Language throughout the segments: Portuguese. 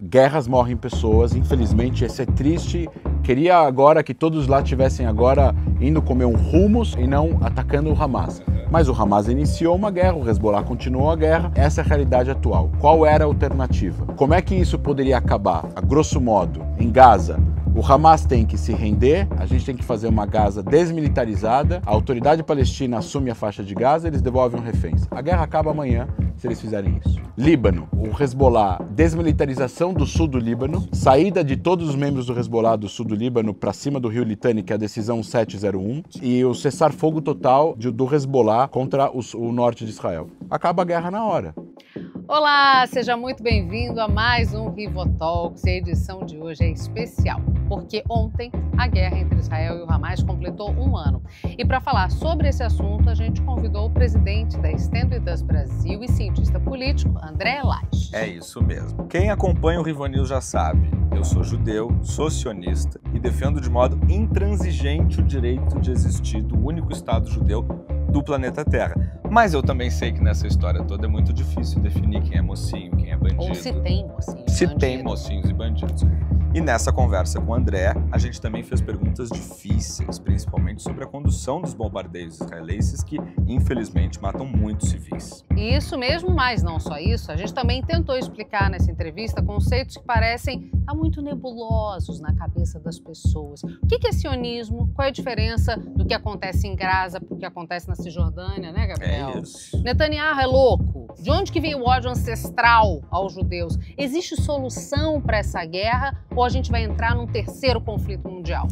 guerras morrem pessoas, infelizmente isso é triste. Queria agora que todos lá tivessem agora indo comer um hummus e não atacando o Hamas. Mas o Hamas iniciou uma guerra, o Hezbollah continuou a guerra. Essa é a realidade atual. Qual era a alternativa? Como é que isso poderia acabar? A grosso modo, em Gaza, o Hamas tem que se render, a gente tem que fazer uma Gaza desmilitarizada, a autoridade palestina assume a faixa de Gaza, eles devolvem reféns. A guerra acaba amanhã, se eles fizerem isso. Líbano, o Hezbollah, desmilitarização do sul do Líbano, saída de todos os membros do Hezbollah do sul do Líbano para cima do Rio Litani, que é a decisão 701, e o cessar-fogo total de, do Hezbollah contra os, o norte de Israel. Acaba a guerra na hora. Olá, seja muito bem-vindo a mais um Rivotalks. a edição de hoje é especial, porque ontem a guerra entre Israel e o Hamas completou um ano. E para falar sobre esse assunto, a gente convidou o presidente da Estendo e das Brasil e sim cientista político André Lage. É isso mesmo. Quem acompanha o Rivonil já sabe. Eu sou judeu, sou sionista e defendo de modo intransigente o direito de existir do único Estado judeu do planeta Terra. Mas eu também sei que nessa história toda é muito difícil definir quem é mocinho, quem é bandido. Ou se tem mocinhos. Se bandido. tem mocinhos e bandidos. E nessa conversa com o André, a gente também fez perguntas difíceis, principalmente sobre a condução dos bombardeios israelenses que, infelizmente, matam muitos civis. E isso mesmo, mas não só isso, a gente também tentou explicar nessa entrevista conceitos que parecem estar tá muito nebulosos na cabeça das pessoas. O que é sionismo? Qual é a diferença do que acontece em Gaza para o que acontece na Cisjordânia, né, Gabriel? É isso. Netanyahu é louco. De onde que veio o ódio ancestral aos judeus? Existe solução para essa guerra ou a gente vai entrar num terceiro conflito mundial?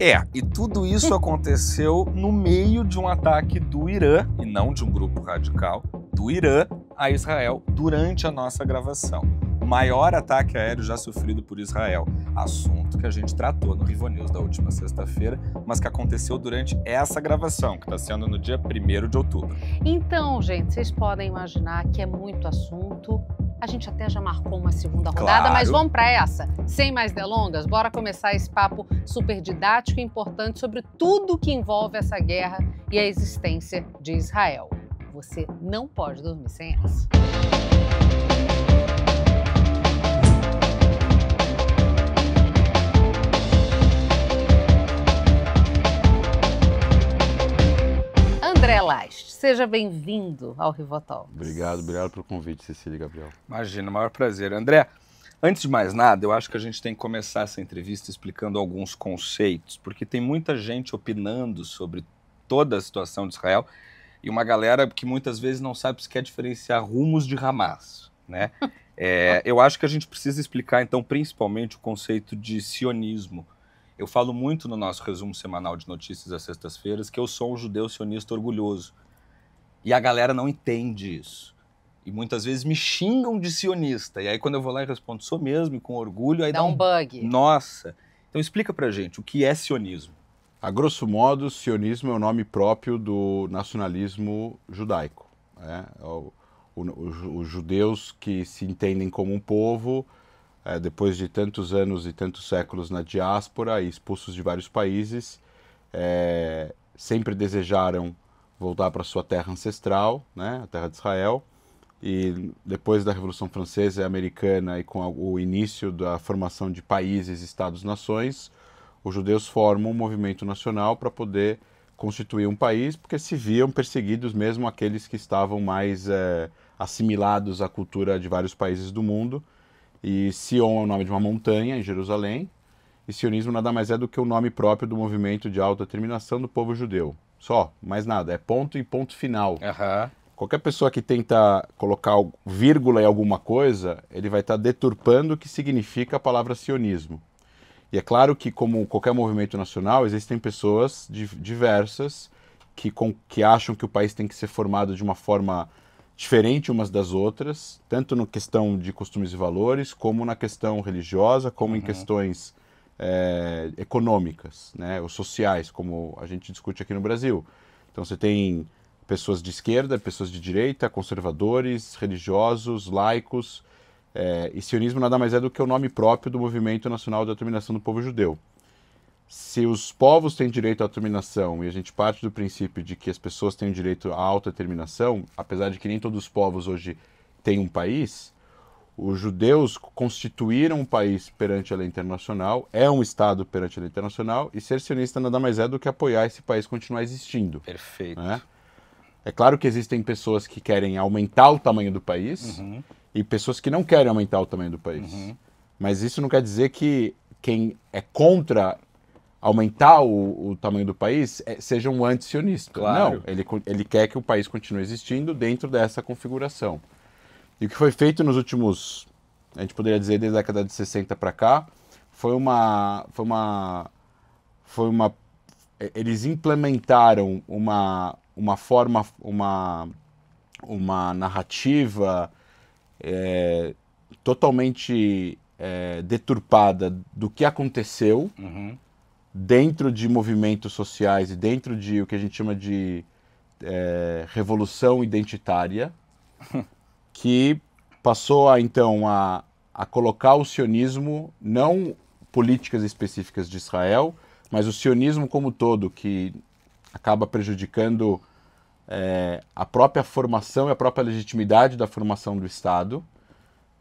É, e tudo isso aconteceu no meio de um ataque do Irã, e não de um grupo radical, do Irã a Israel durante a nossa gravação maior ataque aéreo já sofrido por Israel. Assunto que a gente tratou no Rivo News da última sexta-feira, mas que aconteceu durante essa gravação, que está sendo no dia 1 de outubro. Então, gente, vocês podem imaginar que é muito assunto. A gente até já marcou uma segunda rodada, claro. mas vamos para essa. Sem mais delongas, bora começar esse papo super didático e importante sobre tudo que envolve essa guerra e a existência de Israel. Você não pode dormir sem essa. Seja bem-vindo ao Rivotal. Obrigado, obrigado pelo convite, Cecília e Gabriel. Imagina, o maior prazer. André, antes de mais nada, eu acho que a gente tem que começar essa entrevista explicando alguns conceitos, porque tem muita gente opinando sobre toda a situação de Israel e uma galera que muitas vezes não sabe sequer diferenciar rumos de Hamas, né? É, eu acho que a gente precisa explicar, então, principalmente o conceito de sionismo, eu falo muito no nosso resumo semanal de notícias às sextas-feiras que eu sou um judeu sionista orgulhoso. E a galera não entende isso. E muitas vezes me xingam de sionista. E aí quando eu vou lá e respondo, sou mesmo, e com orgulho, aí dá, dá um, bug. Nossa! Então explica pra gente o que é sionismo. A grosso modo, sionismo é o nome próprio do nacionalismo judaico. Né? É os judeus que se entendem como um povo é, depois de tantos anos e tantos séculos na diáspora e expulsos de vários países, é, sempre desejaram voltar para sua terra ancestral, né, a terra de Israel. E depois da Revolução Francesa e Americana e com o início da formação de países, estados, nações, os judeus formam um movimento nacional para poder constituir um país, porque se viam perseguidos mesmo aqueles que estavam mais é, assimilados à cultura de vários países do mundo. E Sion é o nome de uma montanha em Jerusalém. E sionismo nada mais é do que o nome próprio do movimento de autodeterminação do povo judeu. Só, mais nada. É ponto e ponto final. Uhum. Qualquer pessoa que tenta colocar vírgula em alguma coisa, ele vai estar tá deturpando o que significa a palavra sionismo. E é claro que, como qualquer movimento nacional, existem pessoas diversas que, com, que acham que o país tem que ser formado de uma forma diferente umas das outras, tanto na questão de costumes e valores, como na questão religiosa, como uhum. em questões é, econômicas, né, ou sociais, como a gente discute aqui no Brasil. Então você tem pessoas de esquerda, pessoas de direita, conservadores, religiosos, laicos. É, e sionismo nada mais é do que o nome próprio do movimento nacional de determinação do povo judeu se os povos têm direito à autodeterminação e a gente parte do princípio de que as pessoas têm o direito à autodeterminação, apesar de que nem todos os povos hoje têm um país, os judeus constituíram um país perante a lei internacional, é um Estado perante a lei internacional, e ser sionista nada mais é do que apoiar esse país continuar existindo. Perfeito. Né? É claro que existem pessoas que querem aumentar o tamanho do país uhum. e pessoas que não querem aumentar o tamanho do país. Uhum. Mas isso não quer dizer que quem é contra aumentar o, o, tamanho do país é, seja um antisionista. Claro. Não, ele, ele quer que o país continue existindo dentro dessa configuração. E o que foi feito nos últimos, a gente poderia dizer, desde a década de 60 para cá, foi uma, foi uma, foi uma, é, eles implementaram uma, uma forma, uma, uma narrativa é, totalmente é, deturpada do que aconteceu, uhum dentro de movimentos sociais e dentro de o que a gente chama de é, revolução identitária, que passou a, então a, a colocar o sionismo, não políticas específicas de Israel, mas o sionismo como todo, que acaba prejudicando é, a própria formação e a própria legitimidade da formação do Estado,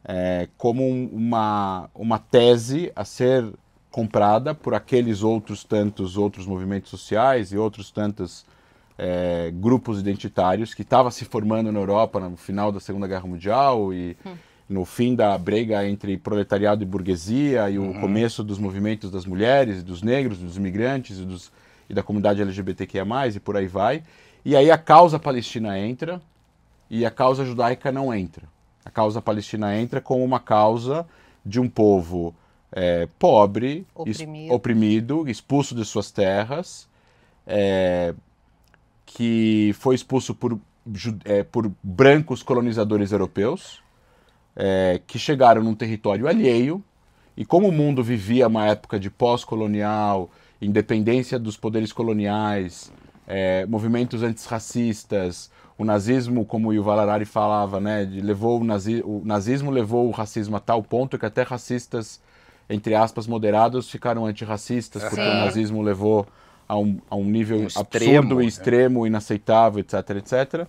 é, como uma, uma tese a ser comprada por aqueles outros tantos outros movimentos sociais e outros tantos é, grupos identitários que estava se formando na Europa no final da Segunda Guerra Mundial e hum. no fim da briga entre proletariado e burguesia e o uhum. começo dos movimentos das mulheres, dos negros, dos imigrantes e, dos, e da comunidade LGBTQIA+, e por aí vai. E aí a causa palestina entra e a causa judaica não entra. A causa palestina entra como uma causa de um povo é, pobre, oprimido. Es, oprimido. expulso de suas terras, é, que foi expulso por, é, por brancos colonizadores europeus, é, que chegaram num território alheio, e como o mundo vivia uma época de pós-colonial, independência dos poderes coloniais, é, movimentos antirracistas, o nazismo, como o Yuval Harari falava, né, levou o, nazi o nazismo levou o racismo a tal ponto que até racistas entre aspas, moderados ficaram antirracistas, é. porque Sim. o nazismo levou a um, a um nível um extremo, absurdo, né? extremo, inaceitável, etc, etc.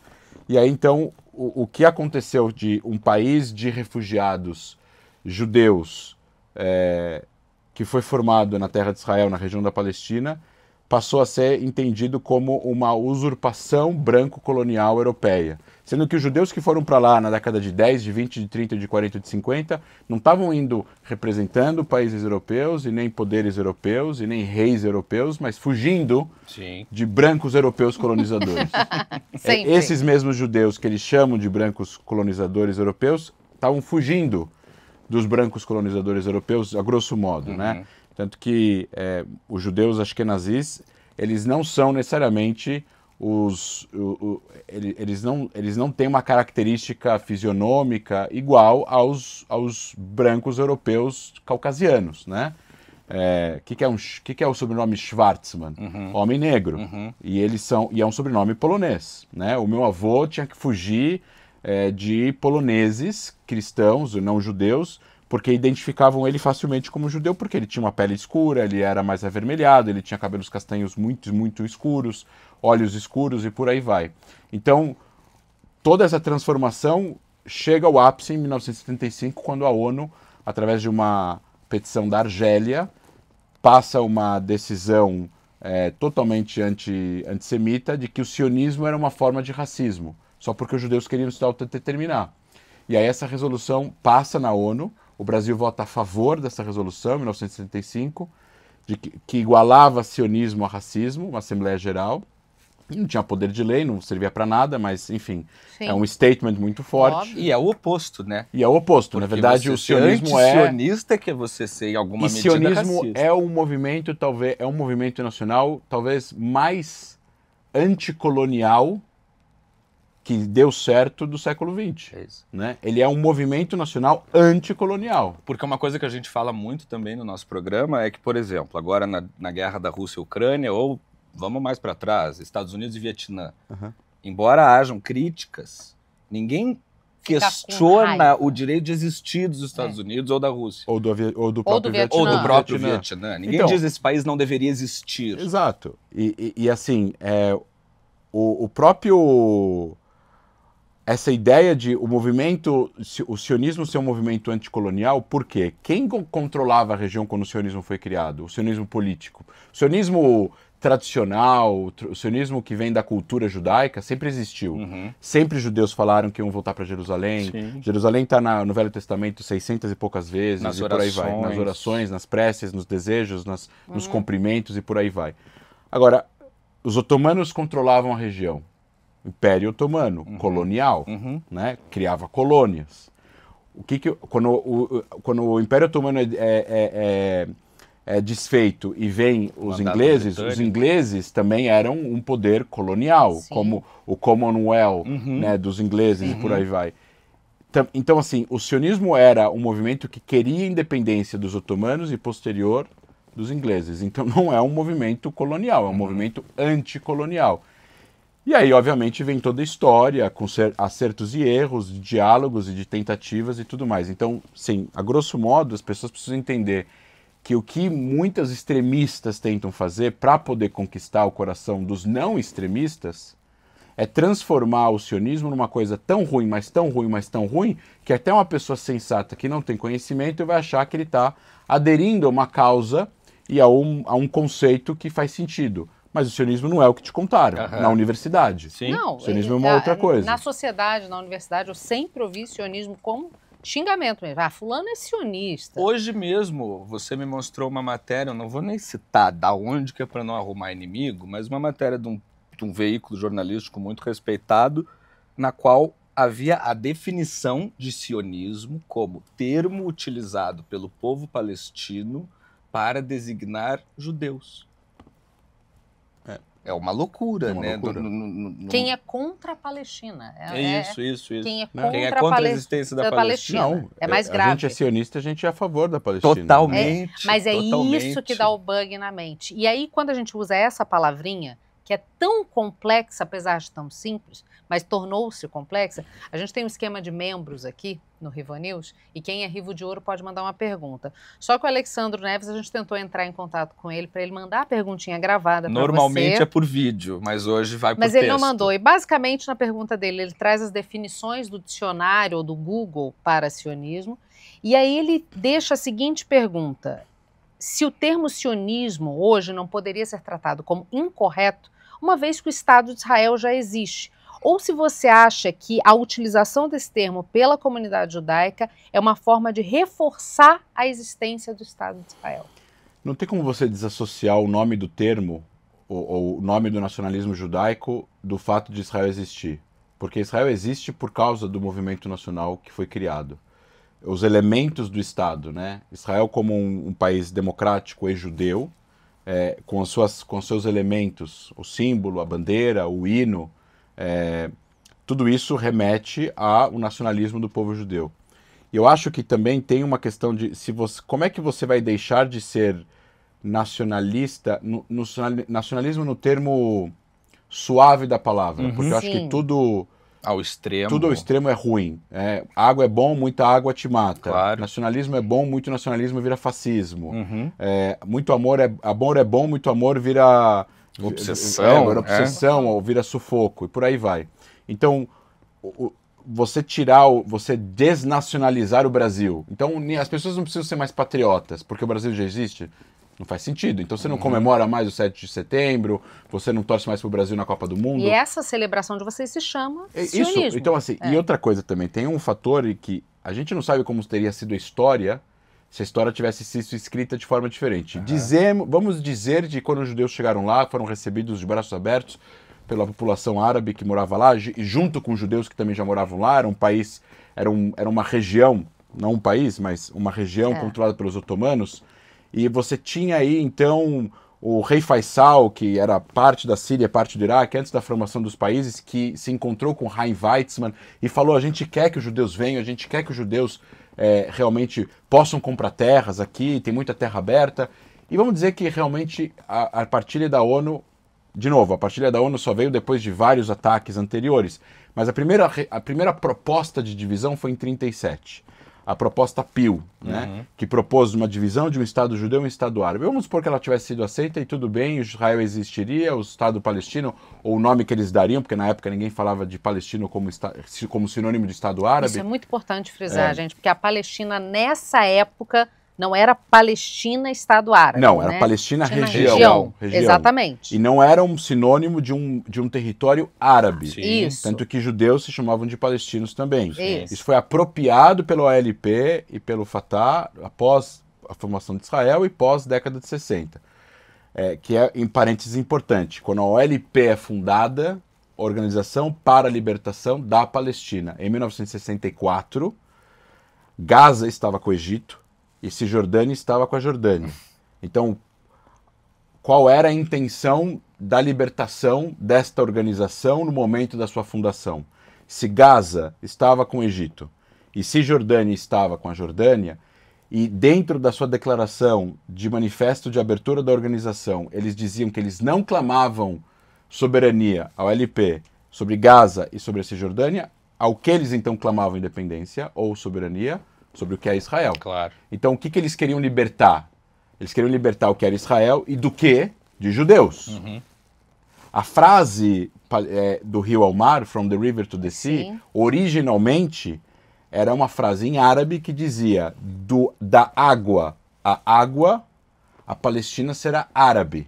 E aí, então, o, o que aconteceu de um país de refugiados judeus é, que foi formado na terra de Israel, na região da Palestina, passou a ser entendido como uma usurpação branco-colonial europeia. Sendo que os judeus que foram para lá na década de 10, de 20, de 30, de 40, de 50 não estavam indo representando países europeus e nem poderes europeus e nem reis europeus, mas fugindo Sim. de brancos europeus colonizadores. é, esses mesmos judeus que eles chamam de brancos colonizadores europeus estavam fugindo dos brancos colonizadores europeus, a grosso modo, uhum. né? Tanto que é, os judeus ashkenazis, eles não são necessariamente os... O, o, eles, não, eles não têm uma característica fisionômica igual aos, aos brancos europeus caucasianos, né? O é, que, que, é um, que, que é o sobrenome Schwarzman? Uhum. Homem negro. Uhum. E eles são e é um sobrenome polonês. Né? O meu avô tinha que fugir é, de poloneses cristãos, não judeus, porque identificavam ele facilmente como judeu, porque ele tinha uma pele escura, ele era mais avermelhado, ele tinha cabelos castanhos muito, muito escuros, olhos escuros e por aí vai. Então, toda essa transformação chega ao ápice em 1975, quando a ONU, através de uma petição da Argélia, passa uma decisão é, totalmente anti, antissemita de que o sionismo era uma forma de racismo, só porque os judeus queriam se autodeterminar. E aí essa resolução passa na ONU, o Brasil vota a favor dessa resolução, em 1975, de que, que igualava sionismo a racismo, uma Assembleia Geral. Não tinha poder de lei, não servia para nada, mas enfim, Sim. é um statement muito forte. Óbvio. E é o oposto, né? E é o oposto. Porque Na verdade, o sionismo é. sionista é que você ser em alguma e medida sionismo racista. é um movimento, talvez, é um movimento nacional, talvez mais anticolonial que deu certo do século XX. É né? Ele é um movimento nacional anticolonial. Porque uma coisa que a gente fala muito também no nosso programa é que, por exemplo, agora na, na guerra da Rússia e Ucrânia, ou vamos mais para trás, Estados Unidos e Vietnã, uhum. embora hajam críticas, ninguém questiona o direito de existir dos Estados é. Unidos ou da Rússia. Ou do, ou do próprio, ou do Vietnã. Ou do próprio Vietnã. Vietnã. Ninguém então, diz que esse país não deveria existir. Exato. E, e, e assim, é, o, o próprio essa ideia de o movimento, o sionismo ser um movimento anticolonial, por quê? Quem controlava a região quando o sionismo foi criado? O sionismo político. O sionismo tradicional, o sionismo que vem da cultura judaica, sempre existiu. Uhum. Sempre judeus falaram que iam voltar para Jerusalém. Sim. Jerusalém está no Velho Testamento 600 e poucas vezes, nas e orações. por aí vai. Nas orações, nas preces, nos desejos, nas, uhum. nos cumprimentos e por aí vai. Agora, os otomanos controlavam a região. Império Otomano, uhum. colonial, uhum. Né? criava colônias. O que que, quando, o, quando o Império Otomano é, é, é, é, é desfeito e vem os ingleses, os ingleses também eram um poder colonial, Sim. como o Commonwealth uhum. né, dos ingleses e por uhum. aí vai. Então, assim, o sionismo era um movimento que queria independência dos otomanos e posterior dos ingleses. Então, não é um movimento colonial, é um uhum. movimento anticolonial. E aí, obviamente, vem toda a história, com acertos e erros, de diálogos e de tentativas e tudo mais. Então, sim, a grosso modo, as pessoas precisam entender que o que muitas extremistas tentam fazer para poder conquistar o coração dos não extremistas é transformar o sionismo numa coisa tão ruim, mas tão ruim, mas tão ruim, que até uma pessoa sensata que não tem conhecimento vai achar que ele está aderindo a uma causa e a um, a um conceito que faz sentido. Mas o sionismo não é o que te contaram uhum. na universidade. Sim. Não, o sionismo é uma tá outra coisa. Na sociedade, na universidade, eu sempre ouvi sionismo como xingamento mesmo. Ah, fulano é sionista. Hoje mesmo você me mostrou uma matéria, eu não vou nem citar da onde que é para não arrumar inimigo, mas uma matéria de um, de um veículo jornalístico muito respeitado, na qual havia a definição de sionismo como termo utilizado pelo povo palestino para designar judeus é uma loucura, é uma né? Loucura. no, no... Quem é contra a Palestina. É, é, é isso, isso, isso. Quem é contra, né? Quem é contra a, a, existência da, da Palestina. Palestina. Não, é mais grave. A gente é sionista, a gente é a favor da Palestina. Né? Totalmente. É, mas é totalmente. isso que dá o bug na mente. E aí, quando a gente usa essa palavrinha, que é tão complexa, apesar de tão simples, mas tornou-se complexa, a gente tem um esquema de membros aqui, no Rivo News. E quem é Rivo de Ouro pode mandar uma pergunta. Só que o Alexandro Neves, a gente tentou entrar em contato com ele para ele mandar a perguntinha gravada. Normalmente é por vídeo, mas hoje vai por Mas texto. ele não mandou. E basicamente na pergunta dele, ele traz as definições do dicionário ou do Google para sionismo. E aí ele deixa a seguinte pergunta: se o termo sionismo hoje não poderia ser tratado como incorreto, uma vez que o Estado de Israel já existe ou se você acha que a utilização desse termo pela comunidade judaica é uma forma de reforçar a existência do Estado de Israel. Não tem como você desassociar o nome do termo, ou, o nome do nacionalismo judaico, do fato de Israel existir. Porque Israel existe por causa do movimento nacional que foi criado. Os elementos do Estado, né? Israel, como um, um país democrático e judeu, é, com, as suas, com seus elementos, o símbolo, a bandeira, o hino, é, tudo isso remete ao nacionalismo do povo judeu. E eu acho que também tem uma questão de se você, como é que você vai deixar de ser nacionalista, no, no nacionalismo no termo suave da palavra, uhum, porque eu acho que tudo ao extremo. Tudo ao extremo é ruim. É, água é bom, muita água te mata. Claro. Nacionalismo é bom, muito nacionalismo vira fascismo. Uhum. É, muito amor é amor é bom, muito amor vira Obsessão. É, é. obsessão, é? ou vira sufoco, e por aí vai. Então, o, você tirar, o, você desnacionalizar o Brasil. Então, as pessoas não precisam ser mais patriotas, porque o Brasil já existe. Não faz sentido. Então você não uhum. comemora mais o 7 de setembro, você não torce mais o Brasil na Copa do Mundo. E essa celebração de vocês se chama é, Isso. Então, assim, é. e outra coisa também, tem um fator que a gente não sabe como teria sido a história se a história tivesse sido escrita de forma diferente. Uhum. Dizemos, vamos dizer de quando os judeus chegaram lá, foram recebidos de braços abertos pela população árabe que morava lá, e junto com os judeus que também já moravam lá, era um país, era, um, era uma região, não um país, mas uma região é. controlada pelos otomanos. E você tinha aí, então, o rei Faisal, que era parte da Síria, parte do Iraque, antes da formação dos países, que se encontrou com Haim Weizmann e falou: a gente quer que os judeus venham, a gente quer que os judeus é, realmente possam comprar terras aqui, tem muita terra aberta. E vamos dizer que realmente a, a partilha da ONU, de novo, a partilha da ONU só veio depois de vários ataques anteriores, mas a primeira, a primeira proposta de divisão foi em 37 a proposta Pio, né, uhum. que propôs uma divisão de um Estado judeu e um Estado árabe. Vamos supor que ela tivesse sido aceita e tudo bem, Israel existiria, o Estado palestino, ou o nome que eles dariam, porque na época ninguém falava de palestino como, como sinônimo de Estado árabe. Isso é muito importante frisar, é. gente, porque a Palestina, nessa época, não era Palestina Estado Árabe. Não, era né? Palestina região, região, região, Exatamente. E não era um sinônimo de um, de um território árabe. Sim. Isso. Tanto que judeus se chamavam de palestinos também. Isso. Isso foi apropriado pelo ALP e pelo Fatah após a formação de Israel e pós década de 60. É, que é, em parênteses, importante. Quando a OLP é fundada, Organização para a Libertação da Palestina, em 1964, Gaza estava com o Egito, e Cisjordânia estava com a Jordânia. Então, qual era a intenção da libertação desta organização no momento da sua fundação? Se Gaza estava com o Egito e Cisjordânia estava com a Jordânia, e dentro da sua declaração de manifesto de abertura da organização, eles diziam que eles não clamavam soberania ao LP sobre Gaza e sobre a Cisjordânia, ao que eles então clamavam independência ou soberania, sobre o que é Israel. Claro. Então, o que, que eles queriam libertar? Eles queriam libertar o que era Israel e do que? De judeus. Uhum. A frase é, do rio ao mar, from the river to the sea, Sim. originalmente era uma frase em árabe que dizia do, da água à água, a Palestina será árabe.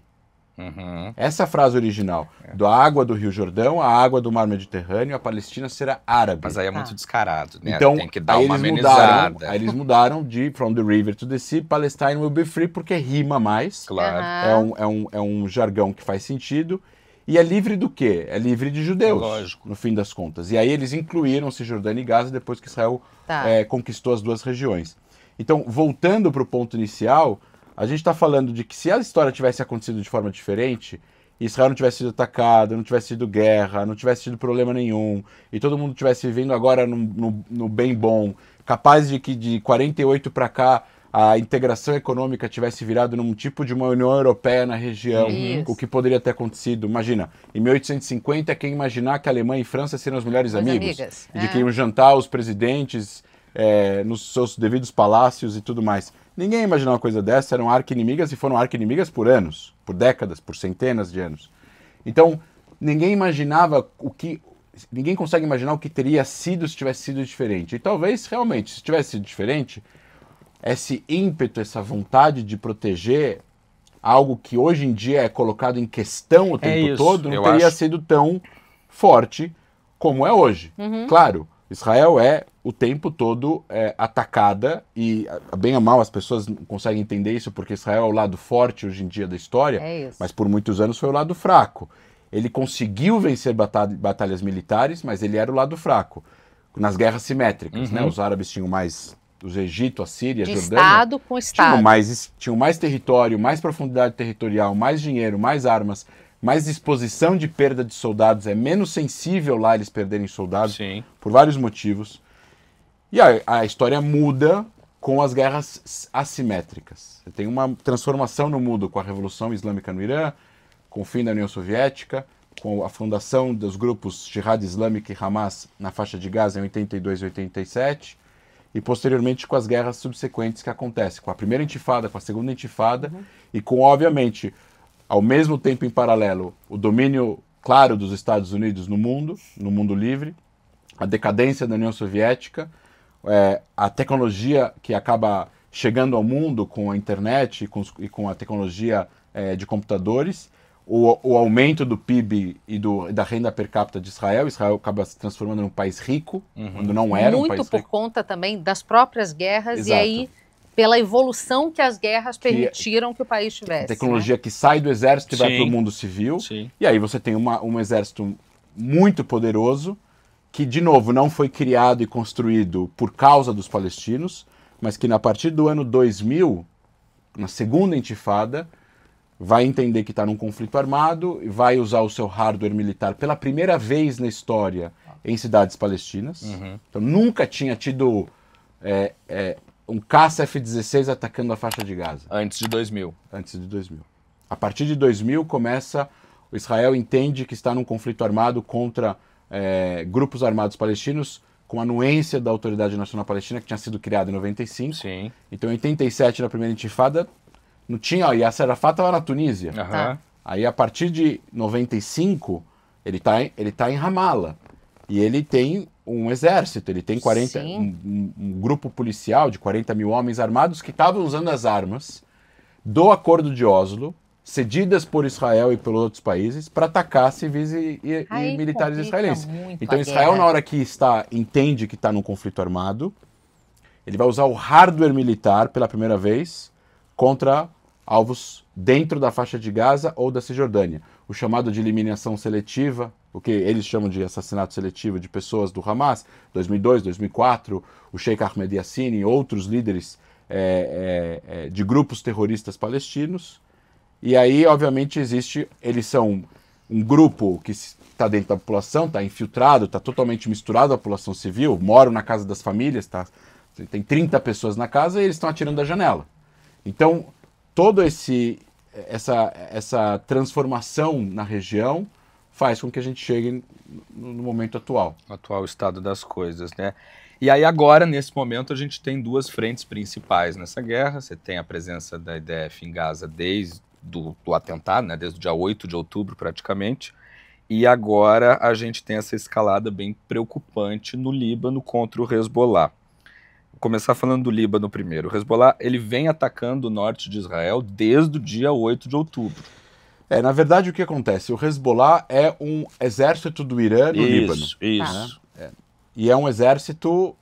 Uhum. Essa frase original. É. Da água do Rio Jordão, a água do Mar Mediterrâneo, a Palestina será árabe. Mas aí é muito ah. descarado, né? Então, Tem que dar uma eles Mudaram, aí eles mudaram de From the River to the Sea, Palestine will be free, porque rima mais. Claro. Uhum. É, um, é, um, é um jargão que faz sentido. E é livre do quê? É livre de judeus, Lógico. no fim das contas. E aí eles incluíram Cisjordânia e Gaza depois que Israel tá. é, conquistou as duas regiões. Então, voltando para o ponto inicial, a gente está falando de que se a história tivesse acontecido de forma diferente, Israel não tivesse sido atacado, não tivesse sido guerra, não tivesse tido problema nenhum, e todo mundo tivesse vivendo agora no, no, no bem bom, capaz de que de 48 para cá a integração econômica tivesse virado num tipo de uma União Europeia na região, Isso. o que poderia ter acontecido. Imagina, em 1850 quem imaginar que a Alemanha e França seriam os melhores as amigos, amigas. de é. que iam jantar os presidentes é, nos seus devidos palácios e tudo mais. Ninguém imaginou uma coisa dessa, eram arqui-inimigas e foram arqui-inimigas por anos, por décadas, por centenas de anos. Então, ninguém imaginava o que. Ninguém consegue imaginar o que teria sido se tivesse sido diferente. E talvez realmente, se tivesse sido diferente, esse ímpeto, essa vontade de proteger algo que hoje em dia é colocado em questão o é tempo é isso, todo, não teria acho. sido tão forte como é hoje. Uhum. Claro, Israel é o tempo todo é, atacada e, bem ou mal, as pessoas não conseguem entender isso porque Israel é o lado forte hoje em dia da história, é mas por muitos anos foi o lado fraco. Ele conseguiu vencer batalhas militares, mas ele era o lado fraco. Nas guerras simétricas, né? uhum. né? Os árabes tinham mais os Egito, a Síria, de a Jordânia. Estado com Estado. Tinham mais, tinham mais território, mais profundidade territorial, mais dinheiro, mais armas, mais disposição de perda de soldados, é menos sensível lá eles perderem soldados, Sim. por vários motivos. E a, a história muda com as guerras assimétricas. Tem uma transformação no mundo com a Revolução Islâmica no Irã, com o fim da União Soviética, com a fundação dos grupos Jihad Islâmica e Hamas na faixa de Gaza em 82 e 87, e posteriormente com as guerras subsequentes que acontecem, com a primeira intifada, com a segunda intifada, uhum. e com, obviamente, ao mesmo tempo em paralelo o domínio claro dos Estados Unidos no mundo, no mundo livre, a decadência da União Soviética, é, a tecnologia que acaba chegando ao mundo com a internet e com, e com a tecnologia é, de computadores, o, o, aumento do PIB e do, da renda per capita de Israel. Israel acaba se transformando num país rico, uhum. quando não era Muito um país rico. Muito por conta também das próprias guerras Exato. e aí pela evolução que as guerras é permitiram que, o país tivesse. Né? Tecnologia né? que sai do exército e vai para o mundo civil. Sim. E aí você tem uma, um exército muito poderoso, que, de novo, não foi criado e construído por causa dos palestinos, mas que, a partir do ano 2000, na segunda intifada, vai entender que está num conflito armado e vai usar o seu hardware militar pela primeira vez na história em cidades palestinas. Uhum. Então, nunca tinha tido é, é, um caça F-16 atacando a faixa de Gaza. Antes de 2000. Antes de 2000. A partir de 2000 começa. O Israel entende que está num conflito armado contra é, grupos armados palestinos com anuência da Autoridade Nacional Palestina, que tinha sido criada em 95. Sim. Então, em 87, na primeira intifada, não tinha. Ó, Yasser Arafat estava na Tunísia. Uhum. Aí, a partir de 95, ele está ele tá em Ramallah. E ele tem um exército, ele tem 40, um, um, grupo policial de 40 mil homens armados que estavam usando as armas do Acordo de Oslo, cedidas por Israel e pelos outros países, para atacar civis e, e, e militares israelenses. Então Israel, na hora que está entende que está num conflito armado, ele vai usar o hardware militar pela primeira vez contra alvos dentro da faixa de Gaza ou da Cisjordânia. O chamado de eliminação seletiva, o que eles chamam de assassinato seletivo de pessoas do Hamas, 2002, 2004, o Sheikh Ahmed Yassin e outros líderes é, é, de grupos terroristas palestinos. E aí, obviamente, existe, eles são um grupo que está dentro da população, está infiltrado, está totalmente misturado à população civil, moram na casa das famílias, tá, tem 30 pessoas na casa e eles estão atirando da janela. Então, todo esse essa, essa transformação na região faz com que a gente chegue no momento atual. Atual estado das coisas, né? E aí agora, nesse momento, a gente tem duas frentes principais nessa guerra. Você tem a presença da IDF em Gaza desde do, do atentado, né? desde o dia 8 de outubro praticamente. E agora a gente tem essa escalada bem preocupante no Líbano contra o Hezbollah. Vou começar falando do Líbano primeiro. O Hezbollah ele vem atacando o norte de Israel desde o dia 8 de outubro. É, na verdade, o que acontece? O Hezbollah é um exército do Irã no isso, Líbano. Isso, né? é. E é um exército,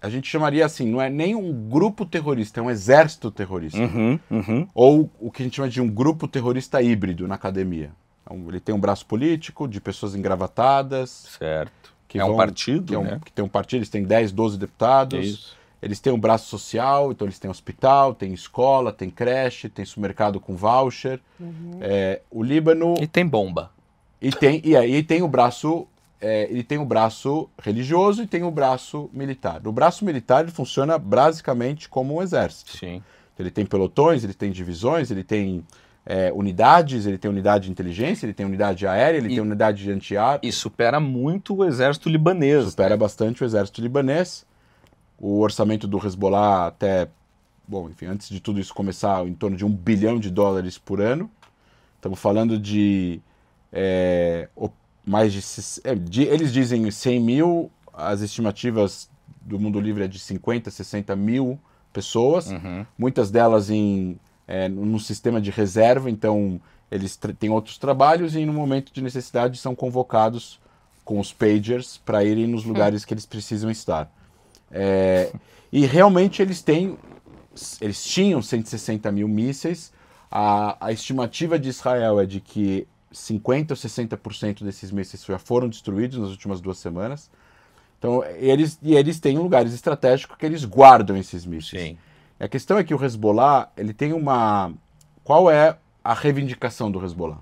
a gente chamaria assim, não é nem um grupo terrorista, é um exército terrorista. Uhum, uhum. Ou o que a gente chama de um grupo terrorista híbrido na academia. É ele tem um braço político, de pessoas engravatadas. Certo. Que é vão, um partido, que é um, né? Que tem um partido, eles têm 10, 12 deputados. Isso eles têm um braço social, então eles têm hospital, tem escola, tem creche, tem supermercado com voucher. Uhum. É, o Líbano. E tem bomba. E tem, e aí tem o braço. É, ele tem o braço religioso e tem o braço militar. O braço militar ele funciona basicamente como um exército. Sim. Então, ele tem pelotões, ele tem divisões, ele tem é, unidades, ele tem unidade de inteligência, ele tem unidade aérea, ele e, tem unidade de antiar. E supera muito o exército libanês. Supera né? bastante o exército libanês o orçamento do Hezbollah até, bom, enfim, antes de tudo isso começar, em torno de um bilhão de dólares por ano. Estamos falando de é, mais de, eh, de, Eles dizem 100 mil, as estimativas do Mundo Livre é de 50, 60 mil pessoas, uhum. muitas delas em é, sistema de reserva, então eles têm outros trabalhos e no momento de necessidade são convocados com os pagers para irem nos hum. lugares uhum. que eles precisam estar. É, e realmente eles têm, eles tinham 160 mil mísseis. A, a estimativa de Israel é de que 50 ou 60% desses mísseis já foram destruídos nas últimas duas semanas. Então, eles, e eles têm lugares estratégicos que eles guardam esses mísseis. Sim. A questão é que o Hezbollah, ele tem uma... Qual é a reivindicação do Hezbollah?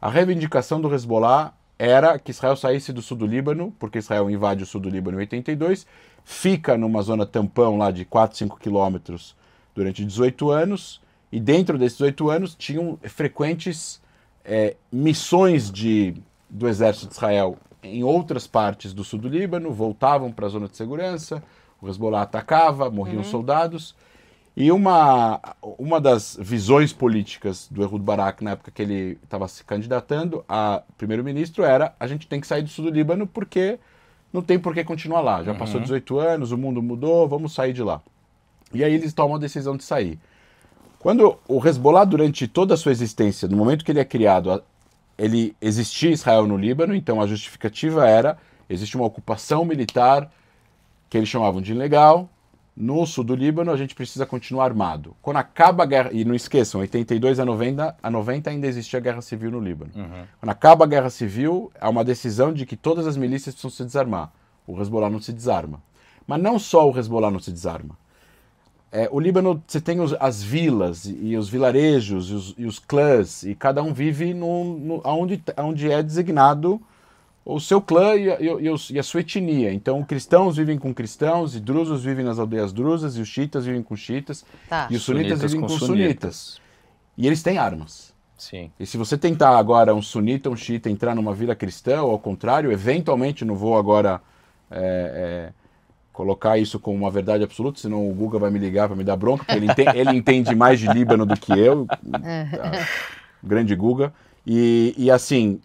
A reivindicação do Hezbollah era que Israel saísse do sul do Líbano, porque Israel invade o sul do Líbano em 82, fica numa zona tampão lá de 4, 5 quilômetros durante 18 anos, e dentro desses 18 anos tinham frequentes é, missões de, do exército de Israel em outras partes do sul do Líbano, voltavam para a zona de segurança, o Hezbollah atacava, morriam uhum. soldados. E uma, uma das visões políticas do Ehud Barak na época que ele estava se candidatando a primeiro-ministro era a gente tem que sair do sul do Líbano porque não tem por que continuar lá. Já uhum. passou 18 anos, o mundo mudou, vamos sair de lá. E aí eles tomam a decisão de sair. Quando o Hezbollah, durante toda a sua existência, no momento que ele é criado, ele existia Israel no Líbano, então a justificativa era existe uma ocupação militar que eles chamavam de ilegal, no sul do Líbano, a gente precisa continuar armado. Quando acaba a guerra, e não esqueçam, 82 a 90, a 90 ainda existia guerra civil no Líbano. Uhum. Quando acaba a guerra civil, há uma decisão de que todas as milícias precisam se desarmar. O Hezbollah não se desarma. Mas não só o Hezbollah não se desarma. É, o Líbano, você tem os, as vilas e os vilarejos e os, e os clãs, e cada um vive no, no, aonde é designado o seu clã e a, e a, sua etnia. Então, cristãos vivem com cristãos, e drusos vivem nas aldeias drusas, e os chiitas vivem com chiitas, tá. e os sunitas, sunitas vivem com, com sunitas. sunitas. E eles têm armas. Sim. E se você tentar agora um sunita, um chiita entrar numa vila cristã, ou ao contrário, eventualmente, não vou agora é, é, colocar isso como uma verdade absoluta, senão o Guga vai me ligar para me dar bronca, porque ele, ente ele entende mais de Líbano do que eu. É. Tá? Grande Guga. E, e assim,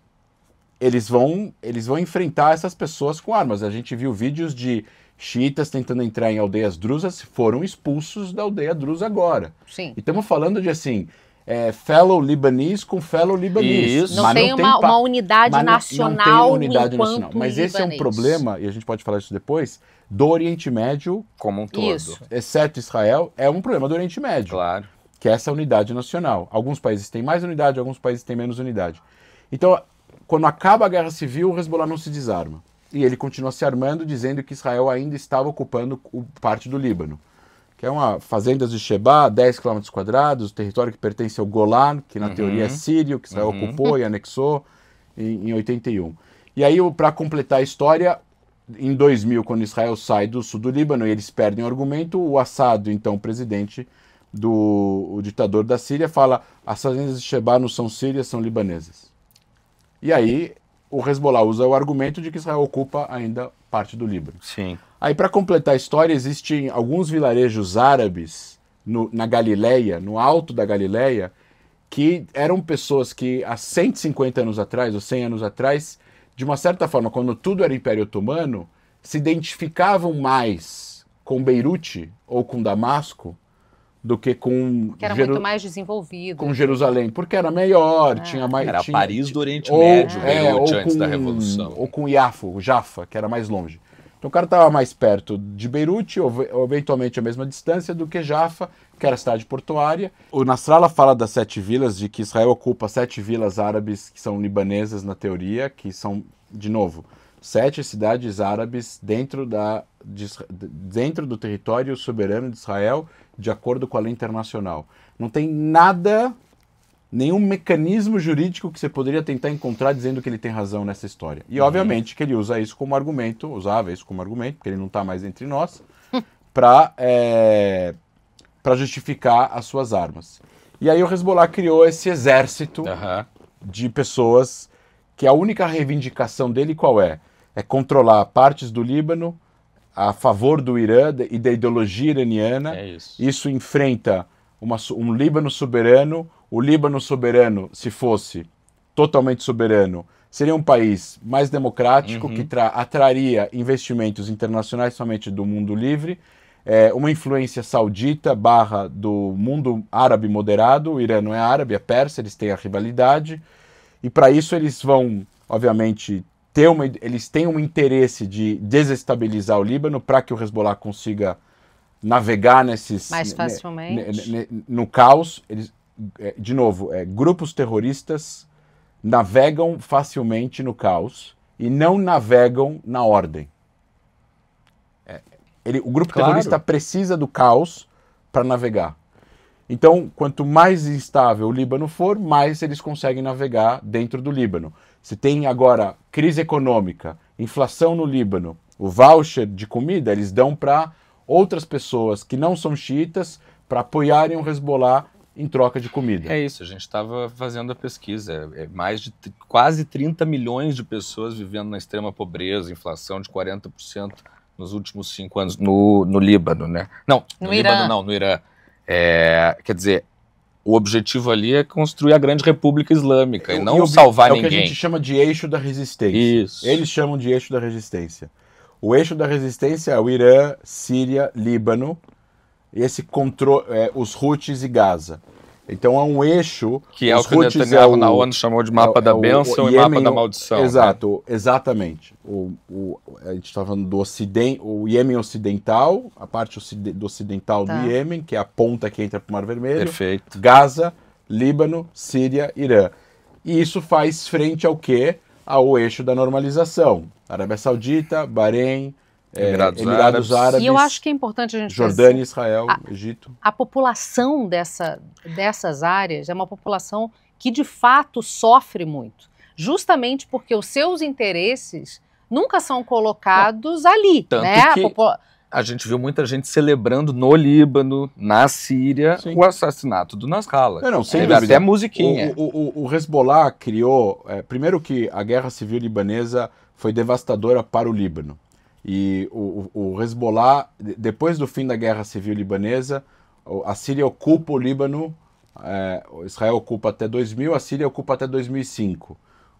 eles vão, eles vão enfrentar essas pessoas com armas. A gente viu vídeos de xiitas tentando entrar em aldeias drusas, foram expulsos da aldeia drusa agora. Sim. E estamos falando de assim. É, fellow libanês com fellow libanês. Isso. Não, tem, não uma, tem uma, unidade nacional. Não, não tem unidade nacional. Mas libanês. esse é um problema, e a gente pode falar isso depois, do Oriente Médio como um todo. Isso. Exceto Israel, é um problema do Oriente Médio. Claro. Que é essa unidade nacional. Alguns países têm mais unidade, alguns países têm menos unidade. Então, quando acaba a guerra civil, o Hezbollah não se desarma. E ele continua se armando, dizendo que Israel ainda estava ocupando parte do Líbano, que é uma fazenda de Sheba, 10 km quadrados, território que pertence ao Golan, que na uhum. teoria é sírio, que Israel uhum. ocupou e anexou em, em 81. E aí, para completar a história, em 2000, quando Israel sai do sul do Líbano e eles perdem o argumento, o Assad, então presidente do ditador da Síria, fala: as fazendas de Sheba não são sírias, são libanesas. E aí o Hezbollah usa o argumento de que Israel ocupa ainda parte do Líbano. Sim. Aí, para completar a história, existem alguns vilarejos árabes no, na Galileia, no alto da Galileia, que eram pessoas que há 150 anos atrás, ou 100 anos atrás, de uma certa forma, quando tudo era Império Otomano, se identificavam mais com Beirute ou com Damasco do que com que era Jeru... muito mais desenvolvido com né? Jerusalém porque era melhor é. tinha mais era tinha... Paris do Oriente ou, Médio é, né, ou antes com, da revolução ou com Iafo Jaffa que era mais longe então o cara estava mais perto de Beirute ou eventualmente a mesma distância do que Jaffa que era a cidade portuária o Nasrallah fala das sete vilas de que Israel ocupa sete vilas árabes que são libanesas na teoria que são de novo sete cidades árabes dentro da de, dentro do território soberano de Israel de acordo com a lei internacional. Não tem nada, nenhum mecanismo jurídico que você poderia tentar encontrar dizendo que ele tem razão nessa história. E uhum. obviamente que ele usa isso como argumento, usava isso como argumento, porque ele não está mais entre nós, para é, eh, justificar as suas armas. E aí o Hezbollah criou esse exército uhum. de pessoas que a única reivindicação dele qual é? É controlar partes do Líbano, a favor do Irã e da ideologia iraniana. É isso. isso. enfrenta uma, um Líbano soberano. O Líbano soberano, se fosse totalmente soberano, seria um país mais democrático, uhum. que atraria investimentos internacionais somente do mundo livre. É, uma influência saudita barra do mundo árabe moderado. O Irã não é árabe, é persa, eles têm a rivalidade. E para isso eles vão, obviamente, ter uma, eles têm um interesse de desestabilizar o Líbano para que o Hezbollah consiga navegar nesses mais facilmente no caos eles é, de novo é, grupos terroristas navegam facilmente no caos e não navegam na ordem é, ele, o grupo claro. terrorista precisa do caos para navegar então quanto mais instável o Líbano for mais eles conseguem navegar dentro do Líbano se tem agora crise econômica, inflação no Líbano, o voucher de comida eles dão para outras pessoas que não são xiitas para apoiarem o Hezbollah em troca de comida. É isso, a gente estava fazendo a pesquisa. É, é mais de quase 30 milhões de pessoas vivendo na extrema pobreza, inflação de 40% nos últimos cinco anos no, no Líbano, né? Não, no, no Irã. Líbano não, no Irã. É, quer dizer, o objetivo ali é construir a grande república islâmica e, e não salvar é ninguém. É o que a gente chama de eixo da resistência. Isso. Eles chamam de eixo da resistência. O eixo da resistência é o Irã, Síria, Líbano, esse controle, é, os Houthis e Gaza. Então é um eixo. Que é o que o Netanyahu é na ONU chamou de mapa é, da bênção o, o, e Yemen, mapa da maldição. Né? Exato, né? exatamente. O, o, a gente está falando do ocidente, o Iêmen Ocidental, a parte do ocidental tá. do Iêmen, que é a ponta que entra para o Mar Vermelho. Perfeito. Gaza, Líbano, Síria, Irã. E isso faz frente ao quê? Ao eixo da normalização. Arábia Saudita, Bahrein, é, Emirados, Emirados Árabes, Árabes, E eu acho que é importante a gente Jordânia, Israel, a, Egito. A população dessa, dessas áreas é uma população que de fato sofre muito, justamente porque os seus interesses nunca são colocados Não, ali, tanto né? Que... A, a gente viu muita gente celebrando no Líbano, na Síria, Sim. o assassinato do Nasrallah. Não, não, sem Teve até musiquinha. O, o, o Hezbollah criou... É, primeiro que a guerra civil libanesa foi devastadora para o Líbano. E o, o Hezbollah, depois do fim da guerra civil libanesa, a Síria ocupa o Líbano, é, Israel ocupa até 2000, a Síria ocupa até 2005.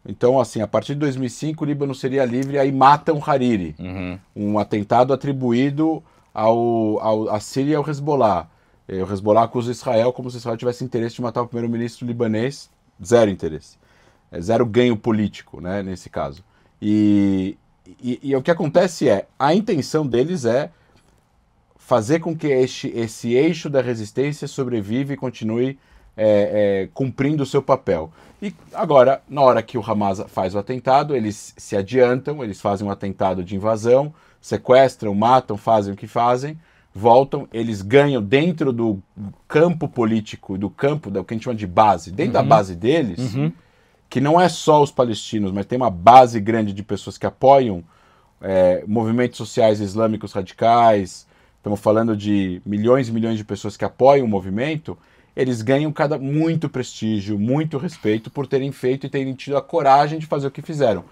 Então, assim, a partir de 2005 o Líbano seria livre, aí matam Hariri, uhum. um atentado atribuído ao, ao, à Síria e ao Hezbollah. E o Hezbollah acusa Israel como se Israel tivesse interesse de matar o primeiro-ministro libanês, zero interesse. É zero ganho político, né, nesse caso. E, e, e, o que acontece é, a intenção deles é fazer com que este, esse eixo da resistência sobreviva e continue é, é, cumprindo o seu papel. E agora, na hora que o Hamas faz o atentado, eles se adiantam, eles fazem um atentado de invasão, sequestram, matam, fazem o que fazem, voltam, eles ganham dentro do campo político, do campo, do que a gente chama de base, dentro uhum. da base deles, uhum que não é só os palestinos, mas tem uma base grande de pessoas que apoiam é, movimentos sociais islâmicos radicais, estamos falando de milhões e milhões de pessoas que apoiam o movimento, eles ganham cada muito prestígio, muito respeito por terem feito e terem tido a coragem de fazer o que fizeram.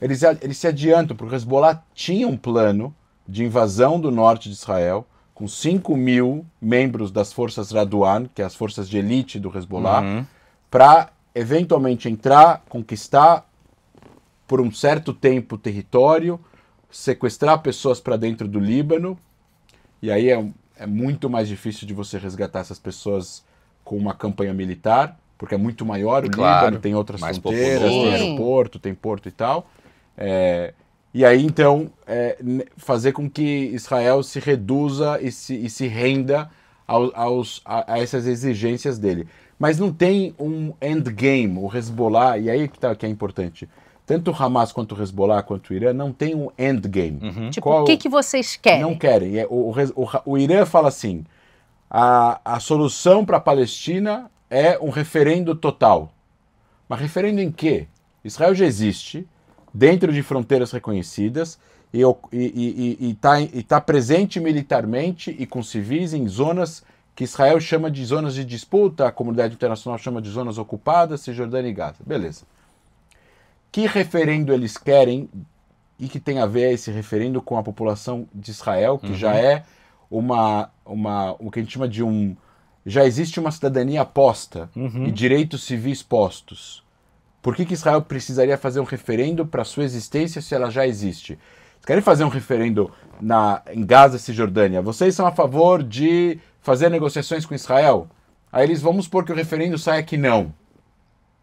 Eles, eles se adiantam, porque o Hezbollah tinha um plano de invasão do norte de Israel, com 5 mil membros das forças Raduan, que é as forças de elite do Hezbollah, uhum. para eventualmente entrar, conquistar por um certo tempo o território, sequestrar pessoas para dentro do Líbano, e aí é, é muito mais difícil de você resgatar essas pessoas com uma campanha militar, porque é muito maior o claro, Líbano, tem outras fronteiras, tem aeroporto, tem porto e tal. É, e aí, então, é, fazer com que Israel se reduza e se, e se renda aos a, a, essas exigências dele mas não tem um endgame. O Hezbollah, e aí que, tá, que é importante, tanto o Hamas quanto o Hezbollah quanto o Irã não tem um endgame. Uhum. Tipo, Qual, o que, que vocês querem? Não querem. É, o, o, o, o Irã fala assim, a, a solução para a Palestina é um referendo total. Mas referendo em quê? Israel já existe, dentro de fronteiras reconhecidas, e está tá presente militarmente e com civis em zonas que Israel chama de zonas de disputa, a comunidade internacional chama de zonas ocupadas, Cisjordânia e Gaza. Beleza. Que referendo eles querem e que tem a ver esse referendo com a população de Israel, que uhum. já é uma, uma, o que a gente chama de um. Já existe uma cidadania posta uhum. e direitos civis postos. Por que, que Israel precisaria fazer um referendo para sua existência se ela já existe? Vocês querem fazer um referendo na, em Gaza e Cisjordânia? Vocês são a favor de fazer negociações com Israel? Aí eles, vamos supor que o referendo saia que não.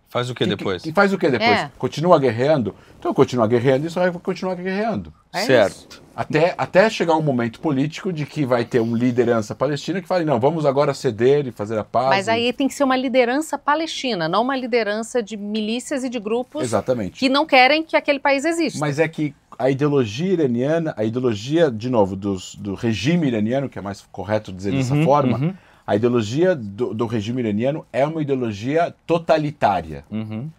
Faz o que, que depois? E faz o que é. depois? É. Continua guerreando? Então continua guerreando, Israel vai continuar guerreando. É certo. Até, até chegar um momento político de que vai ter uma liderança palestina que fale, não, vamos agora ceder e fazer a paz. Mas aí tem que ser uma liderança palestina, não uma liderança de milícias e de grupos Exatamente. que não querem que aquele país exista. Mas é que a ideologia iraniana, a ideologia, de novo, dos, do regime iraniano, que é mais correto dizer dessa uhum, forma, uhum. a ideologia do, do, regime iraniano é uma ideologia totalitária, uhum.